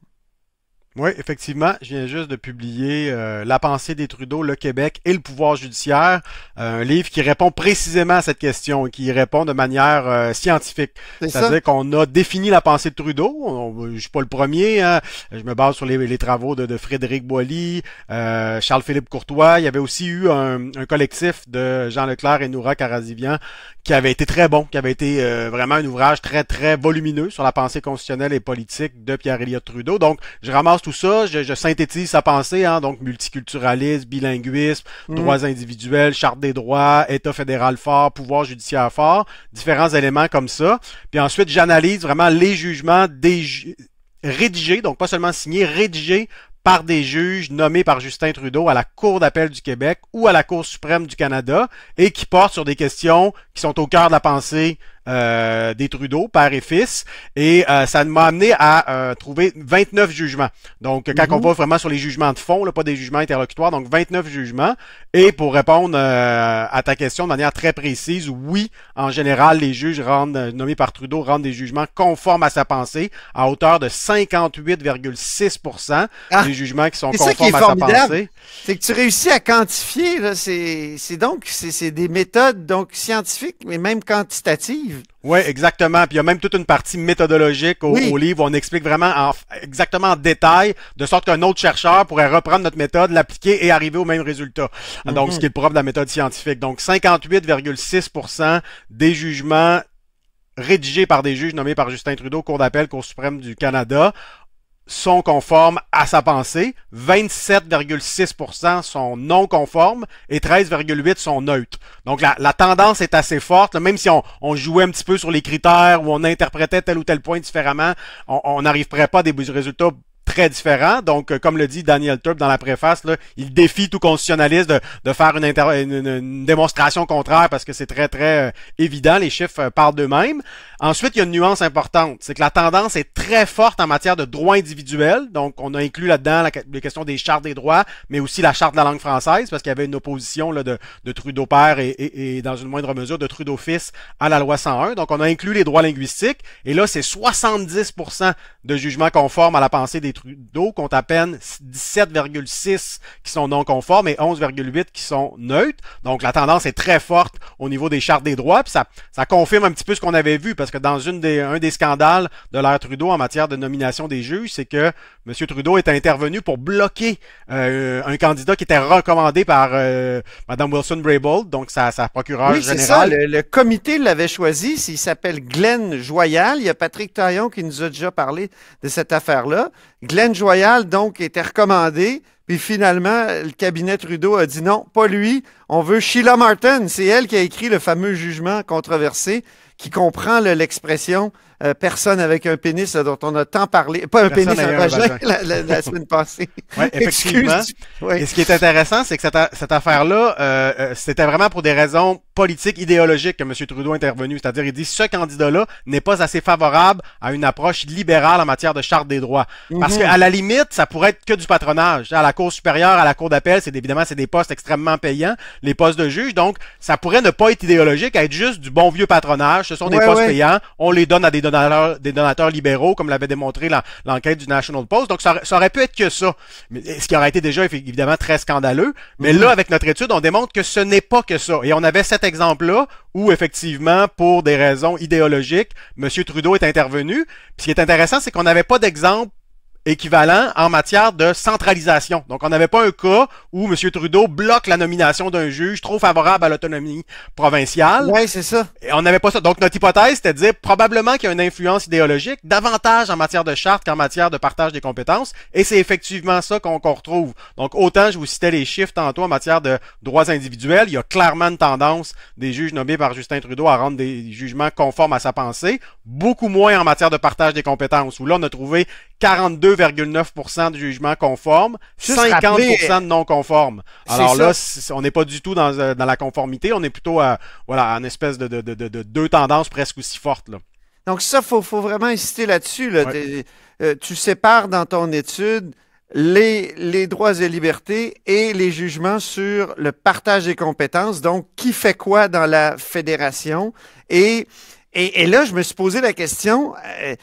Oui, effectivement, je viens juste de publier euh, La pensée des Trudeau, le Québec et le pouvoir judiciaire, euh, un livre qui répond précisément à cette question et qui répond de manière euh, scientifique. C'est-à-dire qu'on a défini la pensée de Trudeau, je suis pas le premier, hein. je me base sur les, travaux de, Frédéric Boilly, Charles-Philippe Courtois, il y avait aussi eu un, collectif de Jean Leclerc et Noura Carazivian qui avait été très bon, qui avait été vraiment un ouvrage très très volumineux sur la pensée constitutionnelle et politique de Pierre-Éliott Trudeau. Donc, je ramasse tout ça, je, synthétise sa pensée, hein. donc multiculturalisme, bilinguisme, mm. droits individuels, charte des droits, État fédéral fort, pouvoir judiciaire fort, différents éléments comme ça. Puis ensuite, j'analyse vraiment les jugements rédigés, donc pas seulement signés, rédigés par des juges nommés par Justin Trudeau à la Cour d'appel du Québec ou à la Cour suprême du Canada et qui portent sur des questions qui sont au cœur de la pensée euh, des Trudeau, père et fils, et euh, ça m'a amené à euh, trouver 29 jugements. Donc, quand on mhm. va vraiment sur les jugements de fond, pas des jugements interlocutoires, donc 29 jugements. Et pour répondre à ta question de manière très précise, oui, en général, les juges rendent, nommés par Trudeau rendent des jugements conformes à sa pensée, à hauteur de 58,6 ah! des jugements qui sont conformes à sa pensée. C'est que tu réussis à quantifier, c'est donc c'est des méthodes donc scientifiques, mais même quantitatives oui, exactement. Puis il y a même toute une partie méthodologique au, livre où on explique vraiment en, exactement en détail, de sorte qu'un autre chercheur pourrait reprendre notre méthode, l'appliquer et arriver au même résultat. Mhm. Donc, ce qui est le propre de la méthode scientifique. Donc, 58,6% des jugements rédigés par des juges nommés par Justin Trudeau, Cour d'appel, Cour suprême du Canada, sont conformes à sa pensée, 27,6% sont non conformes et 13,8% sont neutres. Donc la, la, tendance est assez forte, même si on, jouait un petit peu sur les critères ou on interprétait tel ou tel point différemment, on n'arriverait pas à des résultats très différents. Donc, euh, comme le dit Daniel Turp dans la préface, là, il défie tout constitutionnaliste de, faire une, une, démonstration contraire parce que c'est très, très euh, évident. Les chiffres euh, parlent d'eux-mêmes. Ensuite, il y a une nuance importante, c'est que la tendance est très forte en matière de droits individuels. Donc, on a inclus là-dedans la, question des chartes des droits, mais aussi la charte de la langue française, parce qu'il y avait une opposition là, de, Trudeau père et, dans une moindre mesure de Trudeau fils à la loi 101. Donc, on a inclus les droits linguistiques. Et là, c'est 70% de jugements conformes à la pensée des Trudeau, compte à peine 17,6 qui sont non conformes et 11,8 qui sont neutres. Donc, la tendance est très forte au niveau des chartes des droits. Puis ça, ça confirme un petit peu ce qu'on avait vu, parce que dans une des, un des scandales de l'ère Trudeau en matière de nomination des juges, c'est que M. Trudeau est intervenu pour bloquer euh, un candidat qui était recommandé par euh, Mme wilson Braybold, donc sa, sa procureure oui, c'est Ça, le, le, comité l'avait choisi, il s'appelle Glenn Joyal. Il y a Patrick Taillon qui nous a déjà parlé de cette affaire-là. Glenn Joyal, donc, était recommandé et finalement, le cabinet Trudeau a dit non, pas lui. On veut Sheila Martin. C'est elle qui a écrit le fameux jugement controversé qui comprend l'expression euh, personne avec un pénis dont on a tant parlé. Pas un pénis, un vagin, La, semaine passée. Oui, effectivement. Excuse, Et ce qui est intéressant, c'est que cette, cette affaire-là, euh, euh, c'était vraiment pour des raisons politique, idéologique que M. Trudeau est intervenu. C'est-à-dire, il dit ce candidat-là n'est pas assez favorable à une approche libérale en matière de charte des droits. Mhm. parce que à la limite, ça pourrait être que du patronage. À la Cour supérieure, à la Cour d'appel, c'est évidemment c'est des postes extrêmement payants, les postes de juge. Donc, ça pourrait ne pas être idéologique, être juste du bon vieux patronage. Ce sont des postes payants. On les donne à des donateurs, des donateurs libéraux, comme l'avait démontré l'enquête du National Post. Donc, ça, aurait pu être que ça. ce qui aurait été déjà évidemment très scandaleux. Mais mhm. là, avec notre étude, on démontre que ce n'est pas que ça. Et on avait cette exemple-là où, effectivement, pour des raisons idéologiques, M. Trudeau est intervenu. ce qui est intéressant, c'est qu'on n'avait pas d'exemple équivalent en matière de centralisation. Donc, on n'avait pas un cas où M. Trudeau bloque la nomination d'un juge trop favorable à l'autonomie provinciale. Oui, c'est ça. Et on n'avait pas ça. Donc, notre hypothèse, c'était de dire probablement qu'il y a une influence idéologique davantage en matière de charte qu'en matière de partage des compétences. Et c'est effectivement ça qu'on retrouve. Donc, autant je vous citais les chiffres tantôt en matière de droits individuels, il y a clairement une tendance des juges nommés par Justin Trudeau à rendre des jugements conformes à sa pensée. Beaucoup moins en matière de partage des compétences, où là, on a trouvé 42 2,9 de jugements conformes, 50% de non conformes Alors là, on n'est pas du tout euh, dans, la conformité, on est plutôt à, voilà, en espèce de, deux tendances presque aussi fortes. Là. Donc ça, faut, faut vraiment insister là-dessus. Euh, tu sépares dans ton étude les, droits et libertés et les jugements sur le partage des compétences, donc qui fait quoi dans la fédération. Et, là, je me suis posé la question, euh,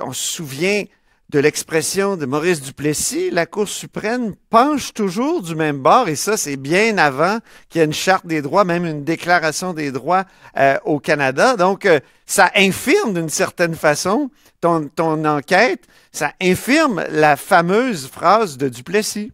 on se souvient, de l'expression de Maurice Duplessis, la Cour suprême penche toujours du même bord, et ça, c'est bien avant qu'il y ait une charte des droits, même une déclaration des droits euh, au Canada. Donc, euh, ça infirme d'une certaine façon ton, ton enquête, ça infirme la fameuse phrase de Duplessis.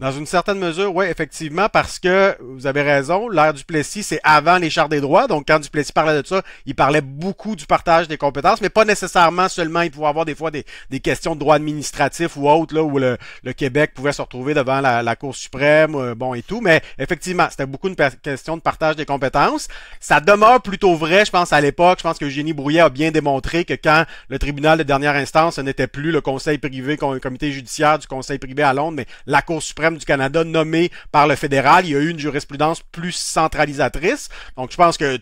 Dans une certaine mesure, oui, effectivement, parce que vous avez raison, l'ère du Plessis, c'est avant les chartes des droits. Donc, quand du parlait de ça, il parlait beaucoup du partage des compétences, mais pas nécessairement seulement. Il pouvait avoir des fois des, questions de droit administratif ou autre, là, où le, Québec pouvait se retrouver devant la, Cour suprême, euh, bon, et tout. Mais effectivement, c'était beaucoup une question de partage des compétences. Ça demeure plutôt vrai, je pense, à l'époque. Je pense que Eugénie Brouillet a bien démontré que quand le tribunal de dernière instance, n'était plus le conseil privé, le comité judiciaire du conseil privé à Londres, mais la Cour suprême du Canada nommé par le fédéral. Il y a eu une jurisprudence plus centralisatrice. Donc, je pense que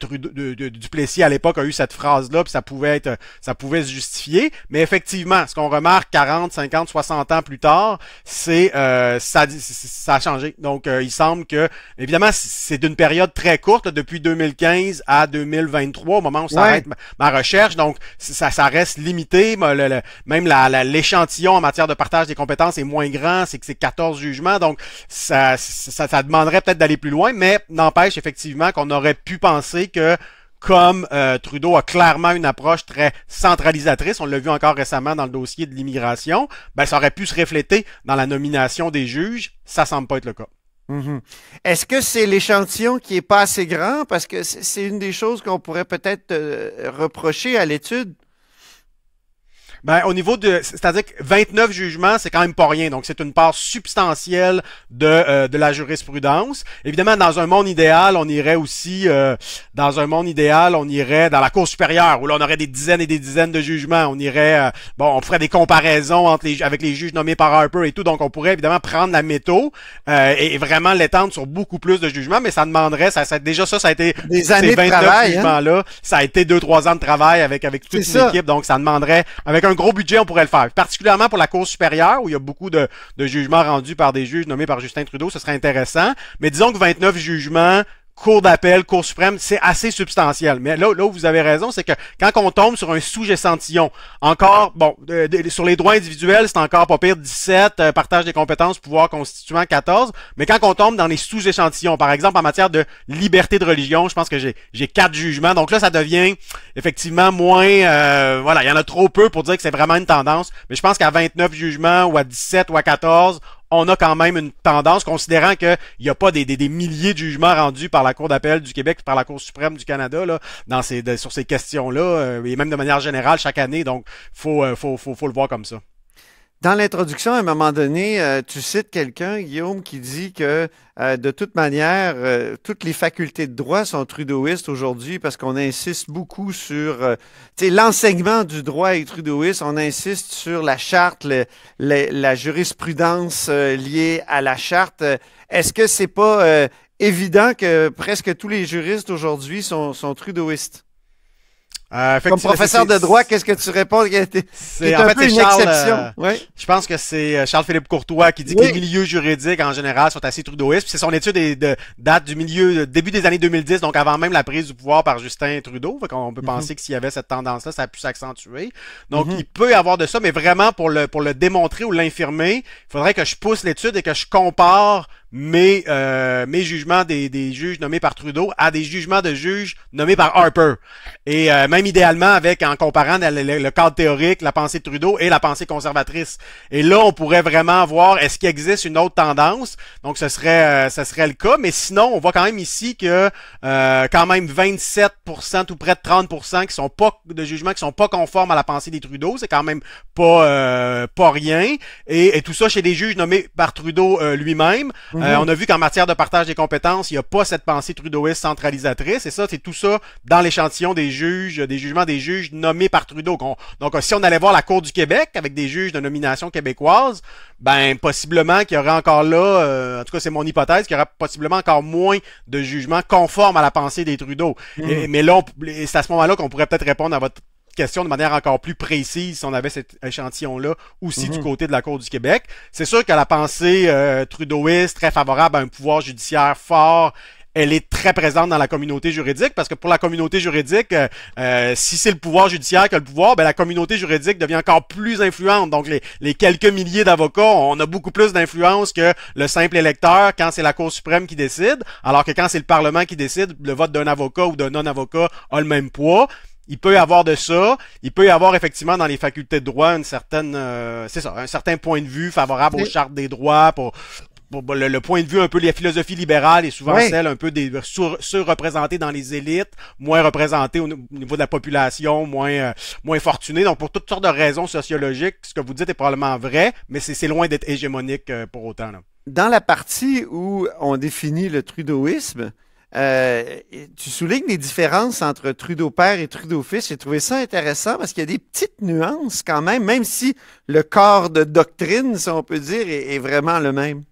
Duplessis, à l'époque, a eu cette phrase-là, puis ça pouvait être, ça pouvait se justifier. Mais effectivement, ce qu'on remarque 40, 50, 60 ans plus tard, c'est euh, ça, ça a changé. Donc, euh, il semble que, évidemment, c'est d'une période très courte, depuis 2015 à 2023, au moment où ça arrête ma, recherche. Donc, ça, ça reste limité. même l'échantillon en matière de partage des compétences est moins grand. C'est que c'est 14 jugements. Donc, ça, ça, demanderait peut-être d'aller plus loin, mais n'empêche effectivement qu'on aurait pu penser que comme euh, Trudeau a clairement une approche très centralisatrice, on l'a vu encore récemment dans le dossier de l'immigration, ben, ça aurait pu se refléter dans la nomination des juges. Ça semble pas être le cas. Mm-hmm. Est-ce que c'est l'échantillon qui est pas assez grand? Parce que c'est une des choses qu'on pourrait peut-être euh, reprocher à l'étude ben, au niveau de, c'est-à-dire que 29 jugements, c'est quand même pas rien. Donc, c'est une part substantielle de, euh, de la jurisprudence. Évidemment, dans un monde idéal, on irait aussi, euh, dans un monde idéal, on irait dans la Cour supérieure, où là, on aurait des dizaines et des dizaines de jugements. On irait, euh, bon, on ferait des comparaisons entre les, avec les juges nommés par Harper et tout. Donc, on pourrait évidemment prendre la métaux et, vraiment l'étendre sur beaucoup plus de jugements, mais ça demanderait, ça, déjà ça, ça a été des années hein? jugements-là, ça a été deux, trois ans de travail avec, avec toute une Donc, ça demanderait, avec un gros budget, on pourrait le faire. Particulièrement pour la Cour supérieure, où il y a beaucoup de, de jugements rendus par des juges nommés par Justin Trudeau, ce serait intéressant. Mais disons que 29 jugements cours d'appel, cours suprême, c'est assez substantiel. Mais là, là où vous avez raison, c'est que quand on tombe sur un sous-échantillon, encore, bon, sur les droits individuels, c'est encore pas pire 17, euh, partage des compétences, pouvoir constituant 14, mais quand on tombe dans les sous-échantillons, par exemple en matière de liberté de religion, je pense que j'ai quatre jugements, donc là, ça devient effectivement moins, euh, voilà, il y en a trop peu pour dire que c'est vraiment une tendance, mais je pense qu'à 29 jugements ou à 17 ou à 14, on a quand même une tendance, considérant qu'il n'y a pas des, des, milliers de jugements rendus par la Cour d'appel du Québec, par la Cour suprême du Canada, là, dans ces, sur ces questions-là, euh, et même de manière générale chaque année. Donc, faut, euh, faut le voir comme ça. Dans l'introduction, à un moment donné, euh, tu cites quelqu'un, Guillaume, qui dit que euh, de toute manière, euh, toutes les facultés de droit sont trudeauistes aujourd'hui parce qu'on insiste beaucoup sur l'enseignement du droit est trudeauiste, on insiste sur la charte, la jurisprudence liée à la charte. Est-ce que c'est pas évident que presque tous les juristes aujourd'hui sont, sont trudeauistes? Euh, Comme professeur de droit, qu'est-ce que tu réponds? C'est en fait, une exception. Je pense que c'est euh, Charles-Philippe Courtois qui dit que les milieux juridiques en général sont assez trudeauistes. C'est son étude de, date du milieu euh, début des années 2010, donc avant même la prise du pouvoir par Justin Trudeau. On qu'on peut mhm. penser que s'il y avait cette tendance-là, ça a pu s'accentuer. Donc mhm. il peut y avoir de ça, mais vraiment pour le pour le démontrer ou l'infirmer, il faudrait que je pousse l'étude et que je compare mais euh, mes jugements des, juges nommés par Trudeau à des jugements de juges nommés par Harper. Et euh, même idéalement avec en comparant le, cadre théorique, la pensée de Trudeau et la pensée conservatrice. Et là, on pourrait vraiment voir est-ce qu'il existe une autre tendance. Donc ce serait euh, ce serait le cas, mais sinon, on voit quand même ici que quand même 27% tout près de 30% qui sont pas de jugements qui sont pas conformes à la pensée des Trudeau, c'est quand même pas pas rien et, tout ça chez des juges nommés par Trudeau lui-même. Mmh. Euh, on a vu qu'en matière de partage des compétences, il n'y a pas cette pensée trudeauiste centralisatrice. Et ça, c'est tout ça dans l'échantillon des juges, des jugements des juges nommés par Trudeau. Donc, euh, si on allait voir la Cour du Québec avec des juges de nomination québécoise, ben possiblement qu'il y aurait encore là, euh, en tout cas c'est mon hypothèse, qu'il y aurait possiblement encore moins de jugements conformes à la pensée des Trudeau. Mmh. mais là, c'est à ce moment-là qu'on pourrait peut-être répondre à votre question de manière encore plus précise si on avait cet échantillon-là aussi du mhm. côté de la Cour du Québec. C'est sûr que la pensée euh, trudeauiste, très favorable à un pouvoir judiciaire fort, elle est très présente dans la communauté juridique parce que pour la communauté juridique, euh, euh, si c'est le pouvoir judiciaire qui a le pouvoir, ben la communauté juridique devient encore plus influente. Donc les, les quelques milliers d'avocats, on a beaucoup plus d'influence que le simple électeur quand c'est la Cour suprême qui décide, alors que quand c'est le Parlement qui décide, le vote d'un avocat ou d'un non-avocat a le même poids. Il peut y avoir de ça. Il peut y avoir effectivement dans les facultés de droit une certaine, euh, c'est ça, un certain point de vue favorable aux chartes des droits pour, le, point de vue un peu la philosophie libérale et souvent celle un peu des surreprésentée dans les élites, moins représentée au, niveau de la population, moins euh, moins fortunée. Donc pour toutes sortes de raisons sociologiques, ce que vous dites est probablement vrai, mais c'est loin d'être hégémonique euh, pour autant. Dans la partie où on définit le trudeauisme, euh, tu soulignes les différences entre Trudeau père et Trudeau fils. J'ai trouvé ça intéressant parce qu'il y a des petites nuances quand même, même si le corps de doctrine, si on peut dire, est, vraiment le même.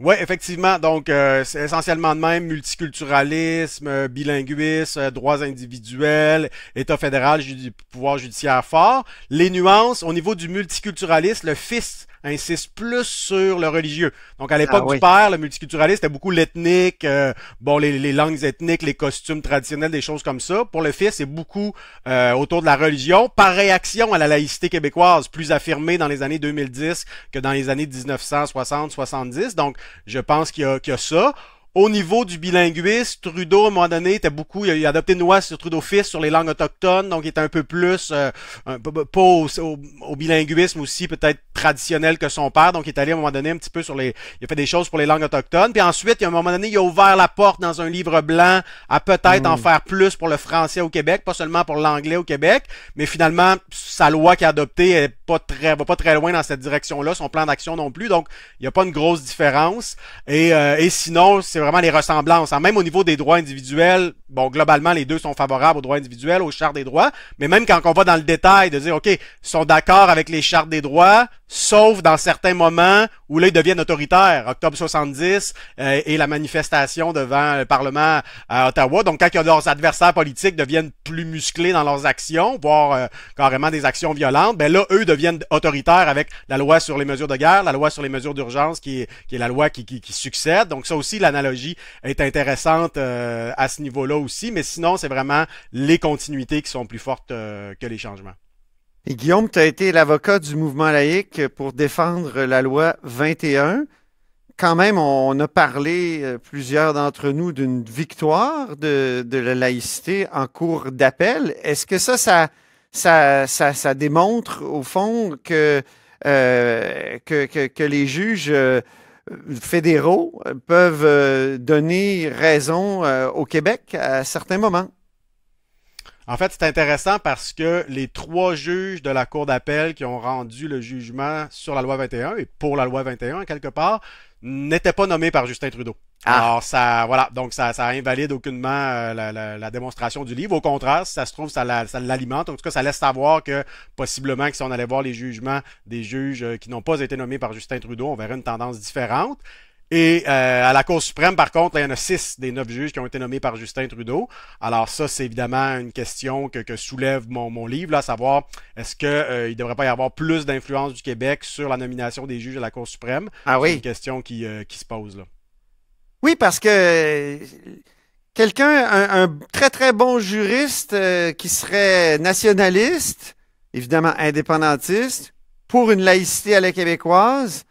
Oui, effectivement. Donc, euh, c'est essentiellement le même multiculturalisme, euh, bilinguisme, droits individuels, État fédéral, pouvoir judiciaire fort. Les nuances, au niveau du multiculturalisme, le fils insiste plus sur le religieux. Donc à l'époque ah du père, le multiculturalisme, c'était beaucoup l'ethnique, euh, bon les, langues ethniques, les costumes traditionnels, des choses comme ça. Pour le fils, c'est beaucoup euh, autour de la religion, par réaction à la laïcité québécoise, plus affirmée dans les années 2010 que dans les années 1960-70. Donc je pense qu'il y, a, qu'il y a ça. Au niveau du bilinguisme, Trudeau, à un moment donné, était beaucoup, il a, adopté une loi sur Trudeau fils sur les langues autochtones, donc il était un peu plus, euh, pas au, bilinguisme aussi peut-être traditionnel que son père, donc il est allé à un moment donné un petit peu sur les, il a fait des choses pour les langues autochtones, puis ensuite, il, à un moment donné, il a ouvert la porte dans un livre blanc à peut-être en mm. faire plus pour le français au Québec, pas seulement pour l'anglais au Québec, mais finalement, sa loi qu'il a adoptée est pas très, va pas très loin dans cette direction-là, son plan d'action non plus, donc il n'y a pas une grosse différence, et, euh, et sinon, c'est vraiment les ressemblances. Hein. Même au niveau des droits individuels, bon, globalement, les deux sont favorables aux droits individuels, aux chartes des droits. Mais même quand on va dans le détail de dire, OK, ils sont d'accord avec les chartes des droits, sauf dans certains moments où là, ils deviennent autoritaires. Octobre 70 euh, et la manifestation devant le Parlement à Ottawa. Donc, quand leurs adversaires politiques deviennent plus musclés dans leurs actions, voire euh, carrément des actions violentes, ben là, eux deviennent autoritaires avec la loi sur les mesures de guerre, la loi sur les mesures d'urgence, qui est, la loi qui succède. Donc, ça aussi, l'analogie est intéressante euh, à ce niveau-là aussi, mais sinon, c'est vraiment les continuités qui sont plus fortes euh, que les changements. Et Guillaume, tu as été l'avocat du mouvement laïque pour défendre la loi 21. Quand même, on a parlé, euh, plusieurs d'entre nous, d'une victoire de, la laïcité en cours d'appel. Est-ce que ça ça, ça, ça démontre, au fond, que, que, que, les juges fédéraux euh, peuvent euh, donner raison euh, au Québec à certains moments. En fait, c'est intéressant parce que les trois juges de la Cour d'appel qui ont rendu le jugement sur la loi 21 et pour la loi 21 quelque part n'étaient pas nommés par Justin Trudeau. Ah. Alors ça, voilà, donc ça, invalide aucunement euh, la, démonstration du livre. Au contraire, si ça se trouve, ça l'alimente. en tout cas, ça laisse savoir que possiblement que si on allait voir les jugements des juges euh, qui n'ont pas été nommés par Justin Trudeau, on verrait une tendance différente. Et euh, à la Cour suprême, par contre, il y en a six des neuf juges qui ont été nommés par Justin Trudeau. Alors ça, c'est évidemment une question que, soulève mon, livre, à savoir est-ce qu'il euh, ne devrait pas y avoir plus d'influence du Québec sur la nomination des juges à la Cour suprême? Ah oui. C'est une question euh, qui, se pose là. Oui, parce que quelqu'un, un, très très bon juriste qui serait nationaliste, évidemment indépendantiste, pour une laïcité à la québécoise,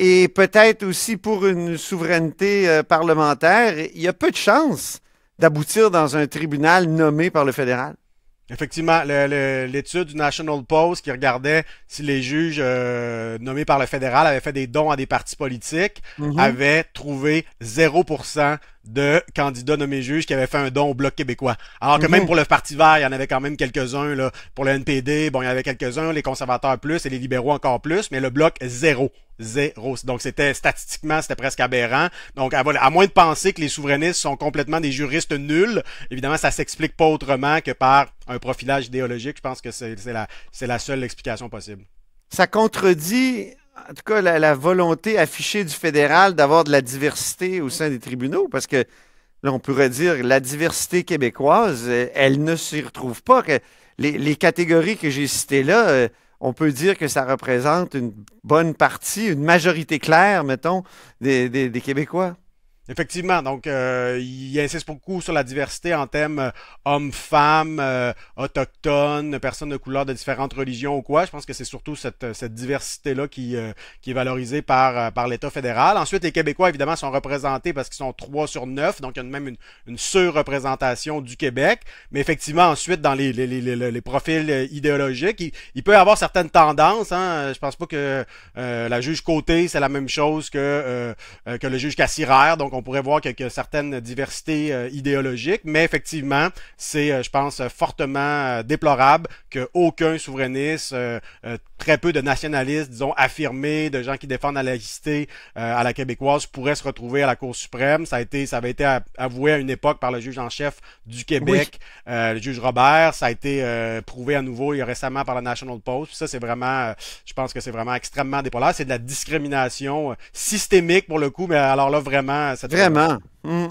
et peut-être aussi pour une souveraineté euh, parlementaire, il y a peu de chances d'aboutir dans un tribunal nommé par le fédéral. Effectivement, l'étude du National Post qui regardait si les juges euh, nommés par le fédéral avaient fait des dons à des partis politiques mhm. avait trouvé 0% de candidats nommés juges qui avaient fait un don au Bloc québécois. Alors que mhm. même pour le Parti vert, il y en avait quand même quelques-uns. Là. Pour le NPD, bon, il y en avait quelques-uns, les conservateurs plus et les libéraux encore plus, mais le Bloc, zéro. Zéro. Donc, c'était statistiquement, c'était presque aberrant. Donc, à, moins de penser que les souverainistes sont complètement des juristes nuls, évidemment, ça s'explique pas autrement que par un profilage idéologique. Je pense que c'est la, la seule explication possible. Ça contredit en tout cas, la, volonté affichée du fédéral d'avoir de la diversité au sein des tribunaux, parce que là, on pourrait dire la diversité québécoise, euh, elle ne s'y retrouve pas. Les, les catégories que j'ai citées là, euh, on peut dire que ça représente une bonne partie, une majorité claire, mettons, des Québécois. Effectivement, donc euh, il insiste beaucoup sur la diversité en thèmes euh, hommes-femmes, autochtone, autochtones, personnes de couleur de différentes religions ou quoi. Je pense que c'est surtout cette, cette diversité-là qui, euh, qui est valorisée par, par l'État fédéral. Ensuite, les Québécois, évidemment, sont représentés parce qu'ils sont 3 sur 9, donc il y a même une, une surreprésentation du Québec. Mais effectivement, ensuite, dans les, les, les, les profils idéologiques, il, peut y avoir certaines tendances. Hein. Je pense pas que la juge Côté, c'est la même chose que, que le juge Cassiraire, donc on pourrait voir quelques certaines diversités euh, idéologiques, mais effectivement, c'est, euh, je pense, fortement euh, déplorable qu'aucun souverainiste, euh, très peu de nationalistes, disons, affirmés, de gens qui défendent la laïcité à la québécoise pourraient se retrouver à la Cour suprême. Ça a été, ça avait été avoué à une époque par le juge en chef du Québec, le juge Robert. Ça a été prouvé à nouveau il y a récemment par la National Post. ça, c'est vraiment, je pense que c'est vraiment extrêmement déplorable. C'est de la discrimination systémique pour le coup, mais alors là, vraiment, Vraiment. Hmm.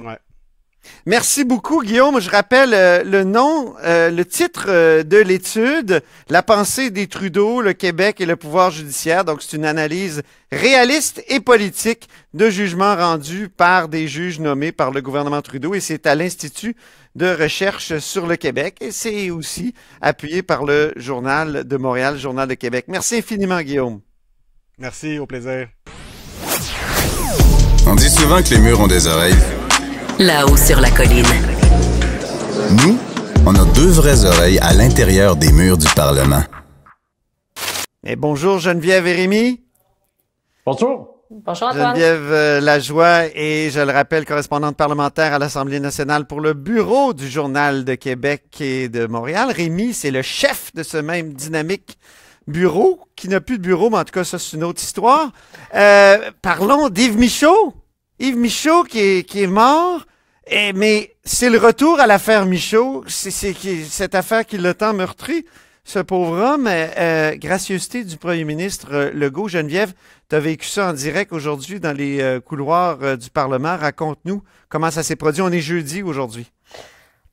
Merci beaucoup, Guillaume. Je rappelle euh, le nom, euh, le titre euh, de l'étude, La pensée des Trudeau, le Québec et le pouvoir judiciaire. Donc, c'est une analyse réaliste et politique de jugements rendus par des juges nommés par le gouvernement Trudeau et c'est à l'Institut de recherche sur le Québec et c'est aussi appuyé par le Journal de Montréal, Journal de Québec. Merci infiniment, Guillaume. Merci, au plaisir. On dit souvent que les murs ont des oreilles. Là-haut sur la colline. Nous, on a deux vraies oreilles à l'intérieur des murs du Parlement. Et eh, bonjour Geneviève et Rémi. Bonjour. Bonjour Antoine. Geneviève euh, Lajoie et je le rappelle, correspondante parlementaire à l'Assemblée nationale pour le bureau du Journal de Québec et de Montréal. Rémi, c'est le chef de ce même dynamique bureau, qui n'a plus de bureau, mais en tout cas, ça, c'est une autre histoire. Euh, parlons d'Yves Michaud. Yves Michaud qui est, mort, mais c'est le retour à l'affaire Michaud. C'est, cette affaire qui l'a tant meurtri, ce pauvre homme. Euh, euh gracieuseté du premier ministre euh, Legault. Geneviève, tu as vécu ça en direct aujourd'hui dans les couloirs du Parlement. Raconte-nous comment ça s'est produit. On est jeudi aujourd'hui.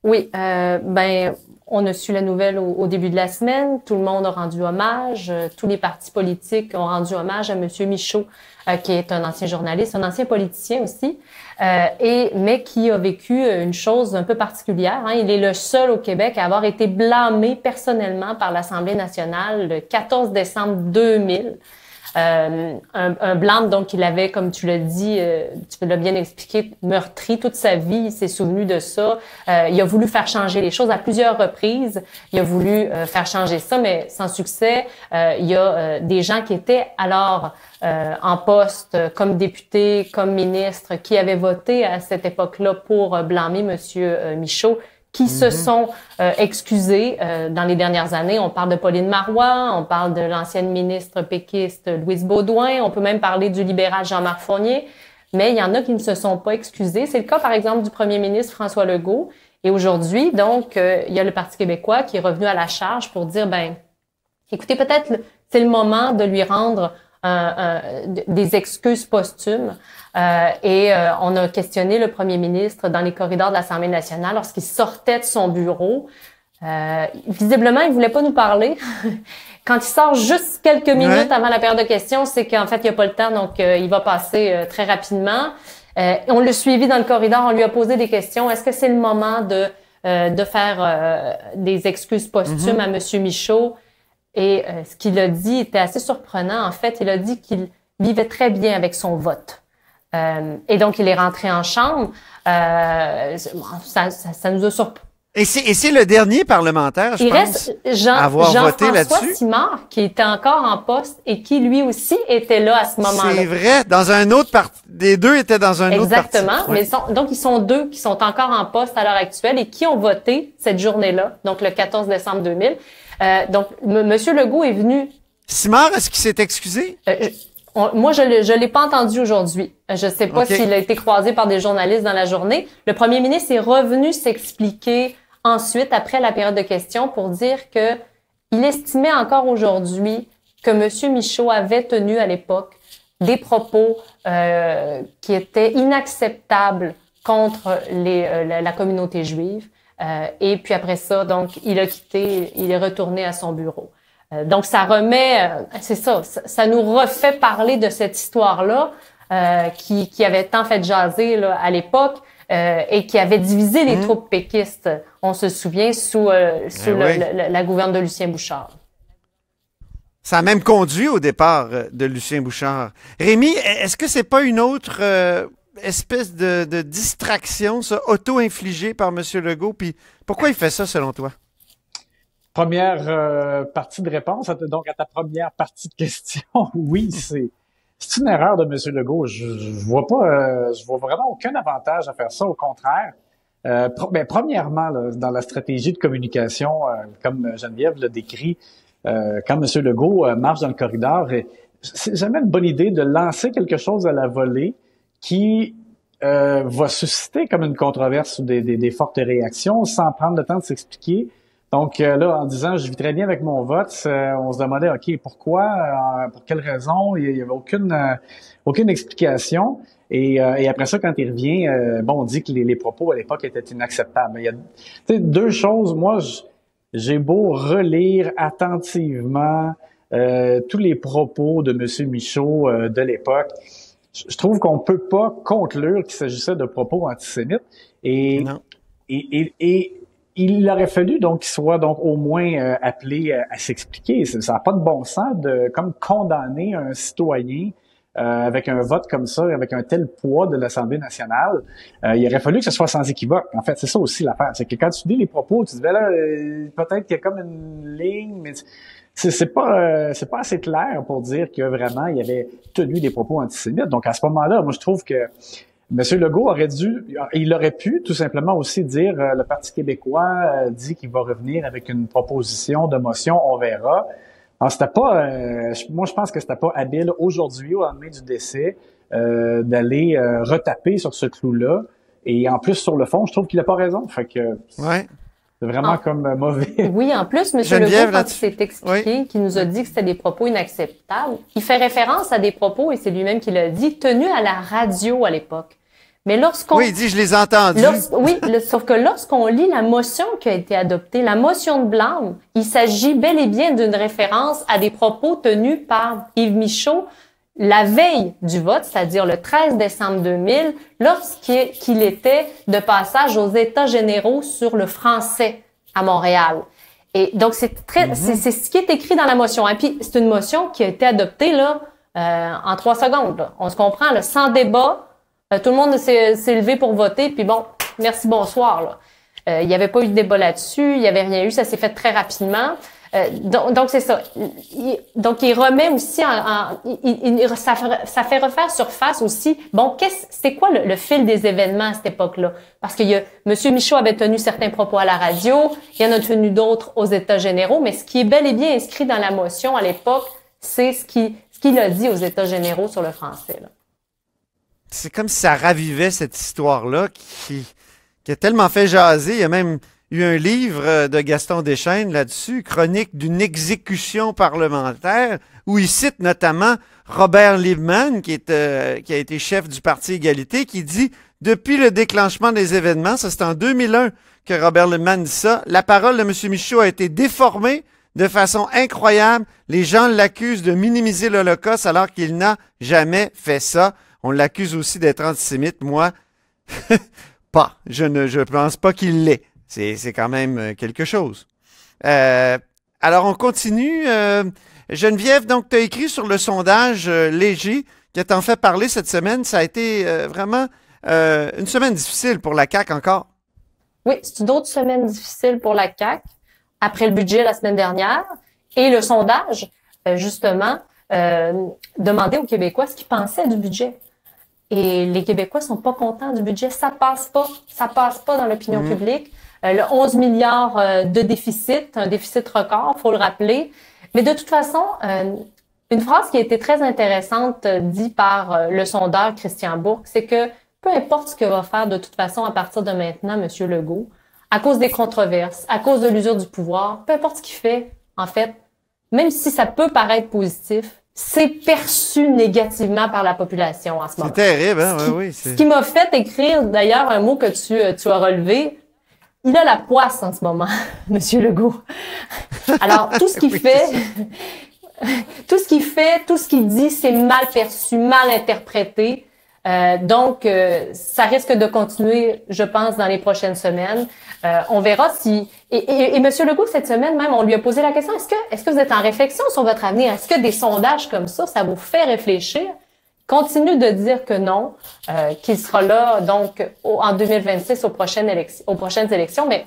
Oui, euh, ben on a su la nouvelle au, début de la semaine. Tout le monde a rendu hommage. Euh, tous les partis politiques ont rendu hommage à Monsieur Michaud, euh, qui est un ancien journaliste, un ancien politicien aussi, euh, et mais qui a vécu une chose un peu particulière. Hein. Il est le seul au Québec à avoir été blâmé personnellement par l'Assemblée nationale le 14 décembre 2000 euh, un, un, blanc, donc, il avait, comme tu l'as dit, euh, tu l'as bien expliqué, meurtri toute sa vie. Il s'est souvenu de ça. Euh, il a voulu faire changer les choses à plusieurs reprises. Il a voulu faire changer ça, mais sans succès. il y a des gens qui étaient alors en poste comme député, comme ministre, qui avaient voté à cette époque-là pour blâmer Monsieur Michaud qui se mhm. sont euh, excusés euh, dans les dernières années. On parle de Pauline Marois, on parle de l'ancienne ministre péquiste Louise Baudouin, on peut même parler du libéral Jean-Marc Fournier, mais il y en a qui ne se sont pas excusés. C'est le cas, par exemple, du premier ministre François Legault. Et aujourd'hui, donc, euh, il y a le Parti québécois qui est revenu à la charge pour dire, ben, écoutez, peut-être c'est le moment de lui rendre des excuses posthumes. Euh, et euh, on a questionné le premier ministre dans les corridors de l'Assemblée nationale lorsqu'il sortait de son bureau. Euh, visiblement, il voulait pas nous parler. Quand il sort juste quelques minutes avant la période de questions, c'est qu'en fait, il n'y a pas le temps, donc il va passer très rapidement. on l'a suivi dans le corridor, on lui a posé des questions. Est-ce que c'est le moment de, de faire des excuses posthumes mm-hmm. à M. Michaud? Et euh, ce qu'il a dit était assez surprenant. En fait, il a dit qu'il vivait très bien avec son vote. Euh, et donc, il est rentré en chambre. Euh, ça, nous a surpris. Et c'est le dernier parlementaire, je il reste Jean, à avoir Simard, qui était encore en poste et qui, lui aussi, était là à ce moment-là. C'est vrai, dans un autre parti. Les deux étaient dans un autre parti. Exactement. donc, ils sont deux qui sont encore en poste à l'heure actuelle et qui ont voté cette journée-là, donc le 14 décembre 2000. Euh, donc, M. Legault est venu. Simard, est-ce qu'il s'est excusé? Euh, moi, je ne l'ai pas entendu aujourd'hui. Euh, je ne sais pas s'il a été croisé par des journalistes dans la journée. Le premier ministre est revenu s'expliquer ensuite, après la période de questions, pour dire que il estimait encore aujourd'hui que M. Michaud avait tenu à l'époque des propos qui étaient inacceptables contre les, la, communauté juive euh, et puis après ça, donc, il a quitté, il est retourné à son bureau. Euh, donc, ça remet, euh, c'est ça, ça, nous refait parler de cette histoire-là qui, qui, avait tant fait jaser là, à l'époque et qui avait divisé les mhm. troupes péquistes, on se souvient, sous, eh la gouverne de Lucien Bouchard. Ça a même conduit au départ de Lucien Bouchard. Rémi, est-ce que c'est pas une autre espèce de, distraction, ça, auto-infligée par M. Legault. Puis pourquoi il fait ça, selon toi? Première euh, partie de réponse, donc à ta première partie de question, oui, c'est c'est une erreur de M. Legault. Je, ne vois pas, euh, je vois vraiment aucun avantage à faire ça. Au contraire, mais euh, ben, premièrement, dans la stratégie de communication, comme Geneviève le décrit, quand M. Legault marche dans le corridor, c'est jamais une bonne idée de lancer quelque chose à la volée qui euh, va susciter comme une controverse ou des, des, fortes réactions sans prendre le temps de s'expliquer. Donc euh, là, en disant je vis très bien avec mon vote, euh, on se demandait ok pourquoi, euh, pour quelles raisons, il n'y avait aucune aucune explication. Et, après ça, quand il revient, bon, on dit que les, les propos à l'époque étaient inacceptables. Il y a deux choses. Moi, j'ai beau relire attentivement tous les propos de Monsieur Michaud de l'époque je trouve qu'on peut pas conclure qu'il s'agissait de propos antisémites. Et, et, il aurait fallu donc qu'il soit donc au moins euh, appelé euh, à, s'expliquer. Ça n'a pas de bon sens de comme condamner un citoyen euh, avec un vote comme ça, avec un tel poids de l'Assemblée nationale, il aurait fallu que ce soit sans équivoque. En fait, c'est ça aussi l'affaire. C'est que quand tu dis les propos, tu dis, ben là, peut-être qu'il y a comme une ligne, mais c'est pas euh, c'est pas assez clair pour dire que vraiment il avait tenu des propos antisémites. Donc à ce moment-là, moi je trouve que Monsieur Legault aurait dû, il aurait pu tout simplement aussi dire euh, le Parti québécois euh, dit qu'il va revenir avec une proposition de motion, on verra. Alors, c'était pas, moi je pense que c'était pas habile aujourd'hui au lendemain du décès d'aller retaper sur ce clou-là. Et en plus sur le fond, je trouve qu'il a pas raison. Fait que. Ouais. C'est vraiment comme euh, mauvais. Oui, en plus, M. Legault, quand s'est expliqué, qui nous a dit que c'était des propos inacceptables, il fait référence à des propos, et c'est lui-même qui l'a dit, tenus à la radio à l'époque. Mais lorsqu'on... Oui, il dit, je les ai entendus. oui, sauf que lorsqu'on lit la motion qui a été adoptée, la motion de blâme, il s'agit bel et bien d'une référence à des propos tenus par Yves Michaud la veille du vote, c'est-à-dire le 13 décembre 2000, lorsqu'il était de passage aux États généraux sur le français à Montréal. Et donc, mhm. c'est ce qui est écrit dans la motion. Et puis, c'est une motion qui a été adoptée, là, euh, en trois secondes. On se comprend, sans débat. Euh, tout le monde s'est levé pour voter, puis bon, merci, bonsoir. Euh, il n'y avait pas eu de débat là-dessus, il n'y avait rien eu, ça s'est fait très rapidement. Euh, donc, c'est ça. donc, il remet aussi en, il, ça, fait refaire surface aussi. Bon, quest c'est quoi le, fil des événements à cette époque-là? Parce que y a, M. Michaud avait tenu certains propos à la radio, il y en a tenu d'autres aux États généraux, mais ce qui est bel et bien inscrit dans la motion à l'époque, c'est ce qu'il ce qu'il a dit aux États généraux sur le français. C'est comme si ça ravivait cette histoire-là qui, qui a tellement fait jaser. Il y a même il y a eu un livre euh, de Gaston Deschênes là-dessus, Chronique d'une exécution parlementaire, où il cite notamment Robert Liebman, qui, est, euh, qui a été chef du Parti Égalité, qui dit Depuis le déclenchement des événements, ça c'est en 2001 que Robert Liebman dit ça, la parole de M. Michaud a été déformée de façon incroyable. Les gens l'accusent de minimiser l'Holocauste alors qu'il n'a jamais fait ça. On l'accuse aussi d'être antisémite, moi. pas. Je ne je pense pas qu'il l'est. C'est quand même euh, quelque chose. Euh, alors, on continue. Euh, Geneviève, donc, tu as écrit sur le sondage euh, léger que t'en fait parler cette semaine. Ça a été vraiment une semaine difficile pour la CAC encore. Oui, c'est une autre semaine difficile pour la CAC après le budget la semaine dernière et le sondage, justement, demandait aux Québécois ce qu'ils pensaient du budget. Et les Québécois sont pas contents du budget. Ça passe pas. Ça passe pas dans l'opinion mmh. publique. Euh, le 11 milliards euh, de déficit, un déficit record, faut le rappeler. Mais de toute façon, euh, une phrase qui a été très intéressante dit par le sondeur Christian Bourque, c'est que peu importe ce que va faire de toute façon à partir de maintenant Monsieur Legault, à cause des controverses, à cause de l'usure du pouvoir, peu importe ce qu'il fait, en fait, même si ça peut paraître positif, c'est perçu négativement par la population en ce moment. C'est terrible, hein? oui, oui. Ce qui m'a fait écrire d'ailleurs un mot que tu, tu as relevé, il a la poisse en ce moment, Monsieur Legault. Alors tout ce qu'il fait, tout ce qu'il fait, tout ce qu'il dit, c'est mal perçu, mal interprété. Euh, donc, euh, ça risque de continuer, je pense, dans les prochaines semaines. Euh, on verra si. Et, et, et Monsieur Legault cette semaine même, on lui a posé la question est-ce que, est-ce que vous êtes en réflexion sur votre avenir Est-ce que des sondages comme ça, ça vous fait réfléchir continue de dire que non, euh, qu'il sera là donc en 2026 aux prochaines, élections, aux prochaines élections, mais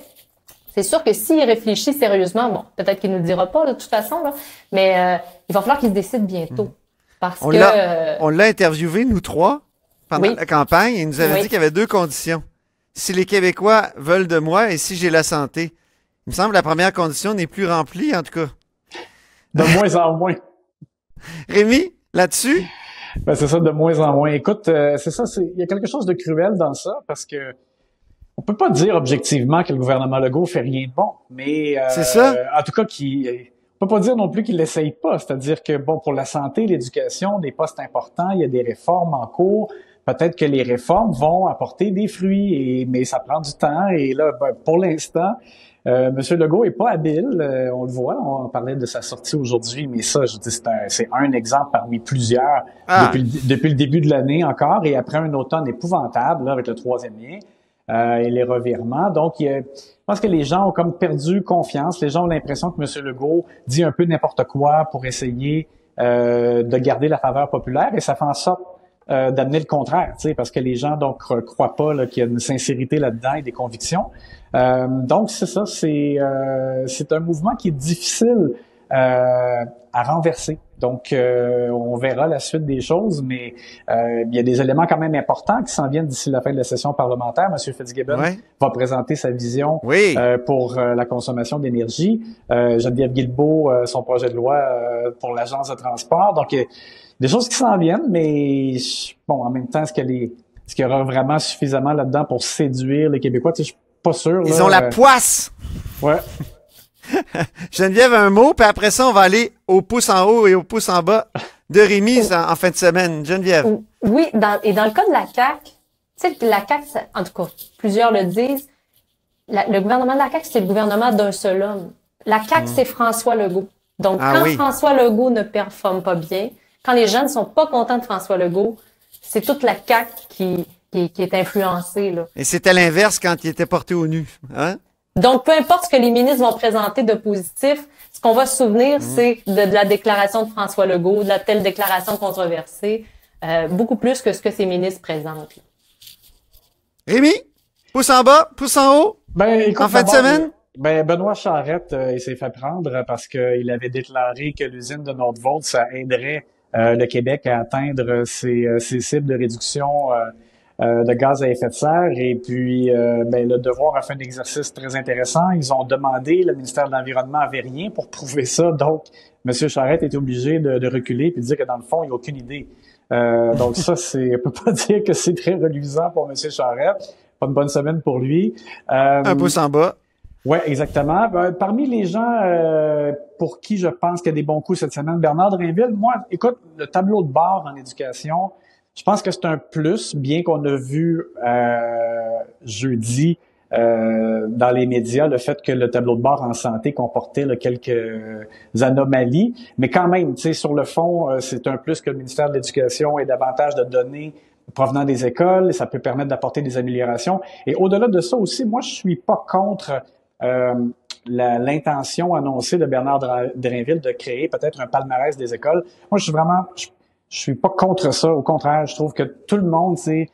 c'est sûr que s'il réfléchit sérieusement, bon, peut-être qu'il nous le dira pas de toute façon, là, mais euh, il va falloir qu'il se décide bientôt. Mm. Parce que. Euh, on l'a interviewé, nous trois, pendant la campagne, il nous avait dit qu'il y avait deux conditions. Si les Québécois veulent de moi et si j'ai la santé. Il me semble que la première condition n'est plus remplie, en tout cas. De moins en moins. Rémi, là-dessus? Ben, c'est ça, de moins en moins. Écoute, euh, c'est ça, il y a quelque chose de cruel dans ça parce que on peut pas dire objectivement que le gouvernement Legault fait rien de bon, mais euh, en tout cas, qui on peut pas dire non plus qu'il l'essaye pas. C'est-à-dire que bon, pour la santé, l'éducation, des postes importants, il y a des réformes en cours. Peut-être que les réformes vont apporter des fruits, et, mais ça prend du temps. Et là, ben, pour l'instant, euh, Monsieur Legault est pas habile, euh, on le voit. On parlait de sa sortie aujourd'hui, mais ça, je dis, c'est un, exemple parmi plusieurs ah. depuis, le, début de l'année encore, et après un automne épouvantable avec le troisième lien euh, et les revirements. Donc, je pense que les gens ont comme perdu confiance. Les gens ont l'impression que Monsieur Legault dit un peu n'importe quoi pour essayer de garder la faveur populaire, et ça fait en sorte euh, d'amener le contraire, parce que les gens donc croient pas qu'il y a une sincérité là-dedans et des convictions. Euh, donc c'est ça, c'est euh, c'est un mouvement qui est difficile à renverser. Donc on verra la suite des choses, mais il y a des éléments quand même importants qui s'en viennent d'ici la fin de la session parlementaire. Monsieur Fitzgibbon va présenter sa vision oui. pour la consommation d'énergie. Geneviève Guilbeault, son projet de loi pour l'agence de transport. Donc des choses qui s'en viennent, mais bon, en même temps, est-ce qu'il est y aura vraiment suffisamment là-dedans pour séduire les Québécois? Tu sais, je suis pas sûr. Ils ont la euh, poisse! Ouais. Geneviève, un mot, puis après ça, on va aller au pouce en haut et au pouce en bas de Rémi euh, en, fin de semaine. Geneviève. Euh, oui, et dans le cas de la CAQ, tu la CAQ, en tout cas, plusieurs le disent, le gouvernement de la CAQ, c'est le gouvernement d'un seul homme. La CAQ, hmm. c'est François Legault. Donc, ah quand François Legault ne performe pas bien, quand les jeunes sont pas contents de François Legault, c'est toute la CAQ qui, qui, est influencée. Là. Et c'était l'inverse quand il était porté au nu. Hein? Donc, peu importe ce que les ministres vont présenter de positif, ce qu'on va se souvenir, mmh. c'est de, la déclaration de François Legault, de la telle déclaration controversée, euh, beaucoup plus que ce que ces ministres présentent. Rémi, pouce en bas, pouce en haut, ben, en fin de semaine? Ben, Benoît Charette, euh, il s'est fait prendre parce qu'il avait déclaré que l'usine de Nordvolt, ça aiderait euh, le Québec à atteindre ses, euh, ses cibles de réduction euh, de gaz à effet de serre. Et puis, ben, le devoir a fait un exercice très intéressant. Ils ont demandé, le ministère de l'Environnement avait rien pour prouver ça. Donc, M. Charette était obligé de, de reculer et de dire que dans le fond, il a aucune idée. Euh, donc ça, c'est, on peut pas dire que c'est très reluisant pour M. Charette. Pas une bonne semaine pour lui. un pouce en bas. Ouais, exactement. Ben, parmi les gens euh, pour qui je pense qu'il y a des bons coups cette semaine, Bernard Drinville, moi, écoute, le tableau de bord en éducation, je pense que c'est un plus, bien qu'on a vu euh, jeudi euh, dans les médias le fait que le tableau de bord en santé comportait quelques anomalies, mais quand même, tu sais, sur le fond, euh, c'est un plus que le ministère de l'Éducation ait davantage de données provenant des écoles, ça peut permettre d'apporter des améliorations. Et au-delà de ça aussi, moi, je suis pas contre euh, l'intention annoncée de Bernard Drainville de créer peut-être un palmarès des écoles. Moi, je suis vraiment, je, suis pas contre ça. Au contraire, je trouve que tout le monde, c'est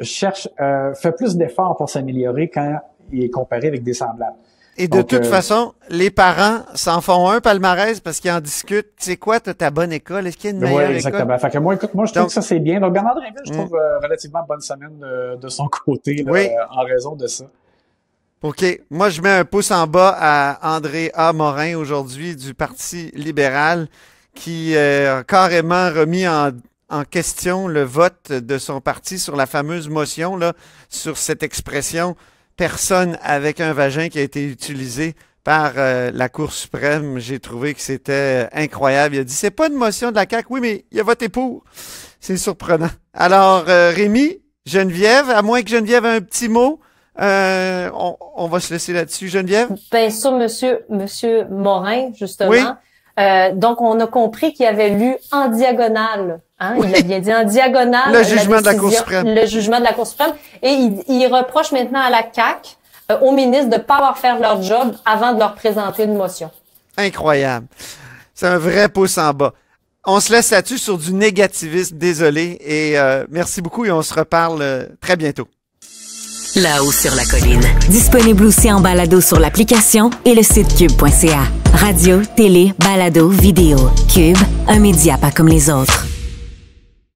cherche, euh, fait plus d'efforts pour s'améliorer quand il est comparé avec des semblables. Et de toute euh, façon, les parents s'en font un palmarès parce qu'ils en discutent. Tu sais quoi, as ta bonne école, est-ce qu'il y a une meilleure ouais, exactement. école? moi, écoute, moi, je trouve que ça, c'est bien. Donc, Bernard Drinville, je hmm. trouve relativement bonne semaine de, son côté en raison de ça. OK. Moi, je mets un pouce en bas à André A. Morin aujourd'hui du Parti libéral qui euh, a carrément remis en, question le vote de son parti sur la fameuse motion, là, sur cette expression personne avec un vagin qui a été utilisé par euh, la Cour suprême. J'ai trouvé que c'était incroyable. Il a dit c'est pas une motion de la CAQ. Oui, mais il a voté pour. C'est surprenant. Alors, euh, Rémi, Geneviève, à moins que Geneviève ait un petit mot. Euh, on, on, va se laisser là-dessus, Geneviève. Ben sûr, Monsieur Monsieur Morin justement. Oui. Euh, donc on a compris qu'il avait lu en diagonale. Hein, Il a bien dit en diagonale le jugement de la Cour suprême. Le jugement de la Cour suprême et il, reproche maintenant à la CAC, euh, aux ministres de pas avoir fait leur job avant de leur présenter une motion. Incroyable. C'est un vrai pouce en bas. On se laisse là-dessus sur du négativisme, désolé, et euh, merci beaucoup et on se reparle euh, très bientôt. Là-haut sur la colline. Disponible aussi en balado sur l'application et le site cube.ca. Radio, télé, balado, vidéo. Cube, un média pas comme les autres.